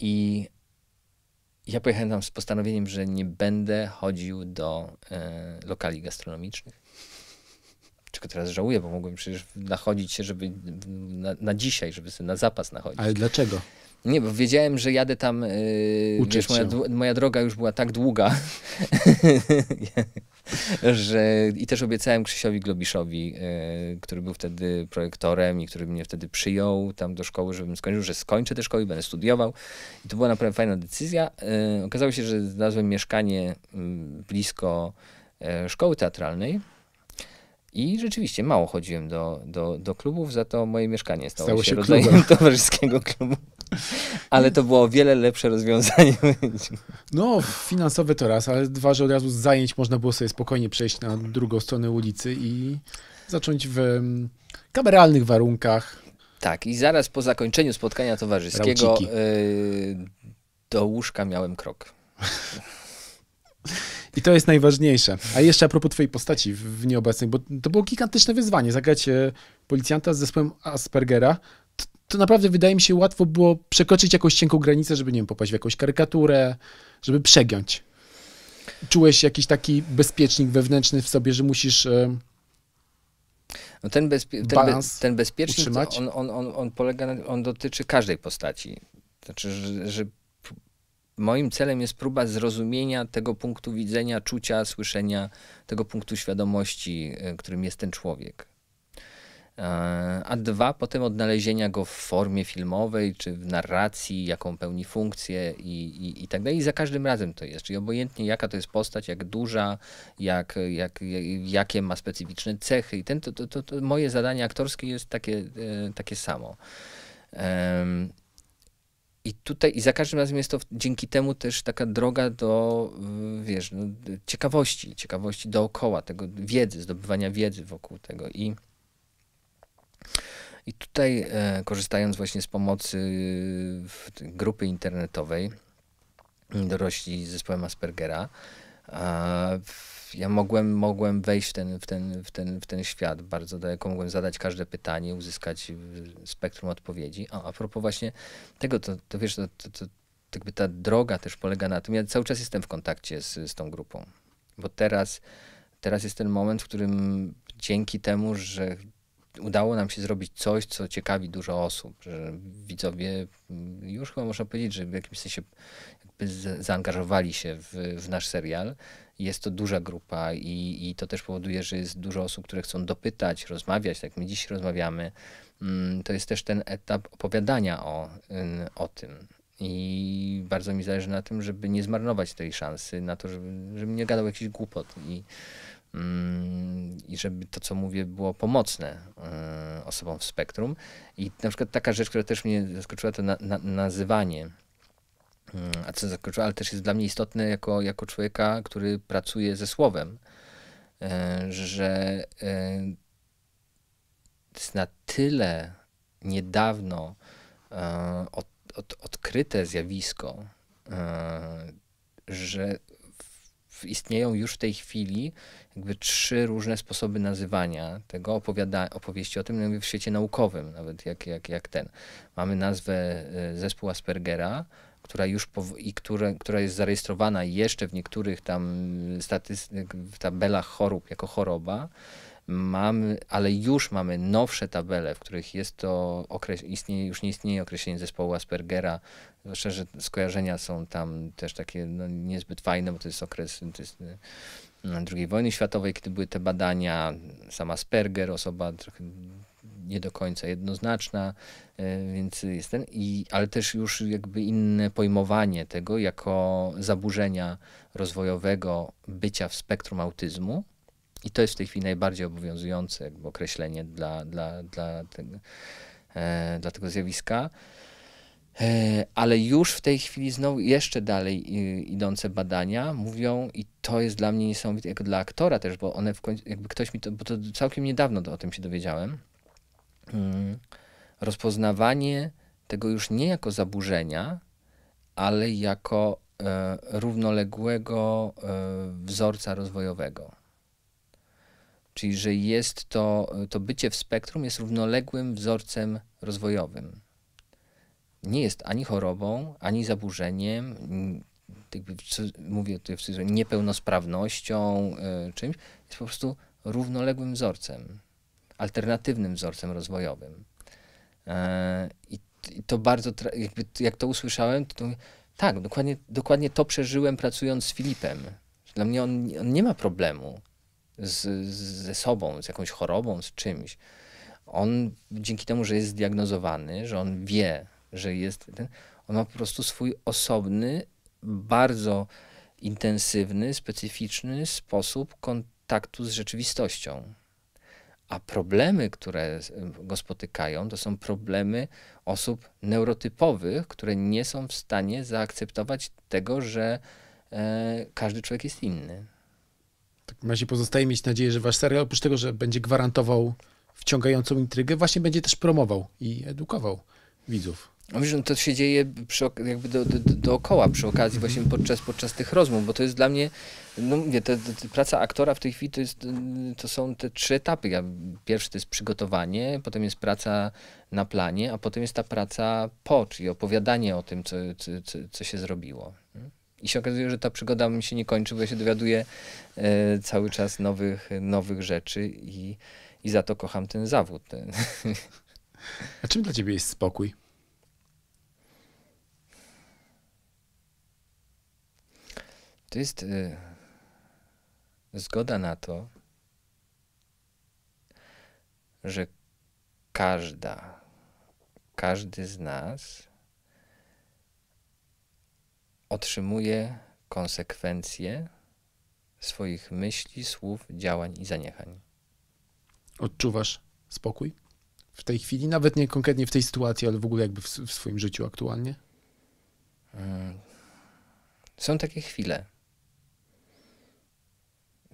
I ja pojechałem tam z postanowieniem, że nie będę chodził do e, lokali gastronomicznych. Czego teraz żałuję, bo mogłem przecież nachodzić się, żeby na, na dzisiaj, żeby sobie na zapas nachodzić. Ale dlaczego? Nie, bo wiedziałem, że jadę tam. Yy, wiesz, moja, moja, droga już była tak długa, że i też obiecałem Krzysiowi Globiszowi, yy, który był wtedy projektorem i który mnie wtedy przyjął tam do szkoły, żebym skończył, że skończę tę szkołę i będę studiował. I to była naprawdę fajna decyzja. Yy, okazało się, że znalazłem mieszkanie y, blisko y, szkoły teatralnej. I rzeczywiście mało chodziłem do, do, do klubów, za to moje mieszkanie stało, stało się, się rodzajem towarzyskiego klubu. Ale to było o wiele lepsze rozwiązanie. No, finansowe to raz, ale dwa, że od razu z zajęć można było sobie spokojnie przejść na drugą stronę ulicy i zacząć w mm, kameralnych warunkach. Tak, i zaraz po zakończeniu spotkania towarzyskiego y, do łóżka miałem krok. I to jest najważniejsze. A jeszcze a propos twojej postaci w, nieobecnej, bo to było gigantyczne wyzwanie. Zagrać e, policjanta z zespołem Aspergera to naprawdę wydaje mi się łatwo było przekroczyć jakąś cienką granicę, żeby, nie wiem, popaść w jakąś karykaturę, żeby przegiąć. Czułeś jakiś taki bezpiecznik wewnętrzny w sobie, że musisz... Y no ten, bezpie ten, be ten, bezpiecznik, on, on, on, on, polega, na, on dotyczy każdej postaci. Znaczy, że, że moim celem jest próba zrozumienia tego punktu widzenia, czucia, słyszenia, tego punktu świadomości, e, którym jest ten człowiek. E, a dwa, potem odnalezienia go w formie filmowej, czy w narracji, jaką pełni funkcję i, i, i tak dalej. I za każdym razem to jest, czyli obojętnie jaka to jest postać, jak duża, jak, jak, jakie ma specyficzne cechy. I ten, to, to, to, to moje zadanie aktorskie jest takie, e, takie samo. Um, i tutaj, i za każdym razem jest to dzięki temu też taka droga do, wiesz, no, ciekawości, ciekawości dookoła tego, wiedzy, zdobywania wiedzy wokół tego. I i tutaj, e, korzystając właśnie z pomocy e, grupy internetowej mm, dorośli z zespołem Aspergera, ja mogłem, mogłem wejść w ten, w, ten, w, ten, w ten świat bardzo daleko, mogłem zadać każde pytanie, uzyskać spektrum odpowiedzi. A, a propos właśnie tego, to, to wiesz, to, to, to jakby ta droga też polega na tym, ja cały czas jestem w kontakcie z, z tą grupą, bo teraz, teraz jest ten moment, w którym dzięki temu, że udało nam się zrobić coś, co ciekawi dużo osób, że widzowie mm, już chyba można powiedzieć, że w jakimś sensie jakby zaangażowali się w, w nasz serial. Jest to duża grupa i, i to też powoduje, że jest dużo osób, które chcą dopytać, rozmawiać, tak jak my dziś rozmawiamy. Mm, to jest też ten etap opowiadania o, o tym. I bardzo mi zależy na tym, żeby nie zmarnować tej szansy, na to, żeby, nie gadał jakiś głupot. I, Mm, i żeby to, co mówię, było pomocne e, osobom w spektrum. I na przykład taka rzecz, która też mnie zaskoczyła, to na, na, nazywanie. Mm, a co zaskoczyło, ale też jest dla mnie istotne jako, jako człowieka, który pracuje ze słowem, e, że e, jest na tyle niedawno od, od, odkryte zjawisko, że istnieją już w tej chwili jakby trzy różne sposoby nazywania tego, opowiada, opowieści o tym, w świecie naukowym nawet, jak, jak, jak ten. Mamy nazwę e, zespół Aspergera, która już i które, która jest zarejestrowana jeszcze w niektórych tam statystyk, w tabelach chorób jako choroba. Mamy, ale już mamy nowsze tabele, w których jest to okres, istnieje, już nie istnieje określenie zespołu Aspergera. Zwłaszcza, że skojarzenia są tam też takie no, niezbyt fajne, bo to jest okres, to jest, e, II wojny światowej, kiedy były te badania, sama Asperger, osoba trochę nie do końca jednoznaczna, e, więc jest ten, i, ale też już jakby inne pojmowanie tego jako zaburzenia rozwojowego bycia w spektrum autyzmu. I to jest w tej chwili najbardziej obowiązujące określenie dla, dla, dla, tego, e, dla tego zjawiska. E, ale już w tej chwili znowu jeszcze dalej y, idące badania mówią, i to jest dla mnie niesamowite, jako dla aktora też, bo one w końcu, jakby ktoś mi to, bo to całkiem niedawno to, o tym się dowiedziałem, mm, rozpoznawanie tego już nie jako zaburzenia, ale jako e, równoległego e, wzorca rozwojowego. Czyli, że jest to, to bycie w spektrum jest równoległym wzorcem rozwojowym nie jest ani chorobą, ani zaburzeniem, mówię tutaj w cudzysłowie, niepełnosprawnością, e, czymś, jest po prostu równoległym wzorcem, alternatywnym wzorcem rozwojowym. E, I to bardzo, jakby, jak to usłyszałem, to, to tak, dokładnie, dokładnie to przeżyłem pracując z Filipem. Dla mnie on, on nie ma problemu z, z, ze sobą, z jakąś chorobą, z czymś. On dzięki temu, że jest zdiagnozowany, że on wie, że jest ten. On ma po prostu swój osobny, bardzo intensywny, specyficzny sposób kontaktu z rzeczywistością. A problemy, które go spotykają, to są problemy osób neurotypowych, które nie są w stanie zaakceptować tego, że e, każdy człowiek jest inny. W takim razie pozostaje mieć nadzieję, że wasz serial, oprócz tego, że będzie gwarantował wciągającą intrygę, właśnie będzie też promował i edukował widzów. No wiesz, no to się dzieje przy, jakby do, do, dookoła przy okazji, właśnie mhm. podczas, podczas tych rozmów, bo to jest dla mnie, no mówię, te, te, praca aktora w tej chwili to, jest, y, to są te trzy etapy. Ja, pierwszy to jest przygotowanie, potem jest praca na planie, a potem jest ta praca po, czyli opowiadanie o tym, co, co, co się zrobiło. I się okazuje, że ta przygoda mi się nie kończy, bo ja się dowiaduję e, cały czas nowych, nowych rzeczy i, i za to kocham ten zawód. A czym dla ciebie jest spokój? To jest y, zgoda na to, że każda, każdy z nas otrzymuje konsekwencje swoich myśli, słów, działań i zaniechań. Odczuwasz spokój w tej chwili, nawet nie konkretnie w tej sytuacji, ale w ogóle jakby w, w swoim życiu aktualnie? Y, są takie chwile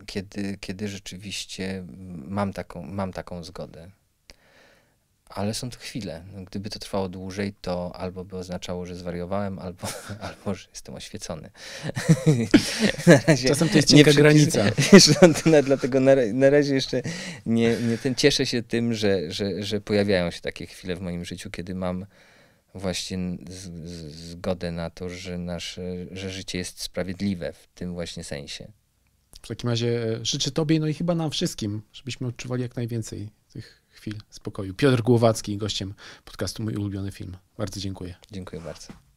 kiedy, kiedy rzeczywiście mam taką, mam taką zgodę. Ale są to chwile. No, gdyby to trwało dłużej, to albo by oznaczało, że zwariowałem, albo, albo że jestem oświecony. na razie Czasem to jest cienka granica. No, dlatego na, na razie jeszcze nie, nie ten, cieszę się tym, że, że, że pojawiają się takie chwile w moim życiu, kiedy mam właśnie z, z, zgodę na to, że nasze że życie jest sprawiedliwe w tym właśnie sensie. W takim razie e, życzę Tobie, no i chyba nam wszystkim, żebyśmy odczuwali jak najwięcej tych chwil spokoju. Piotr Głowacki, gościem podcastu Mój Ulubiony Film. Bardzo dziękuję. Dziękuję bardzo.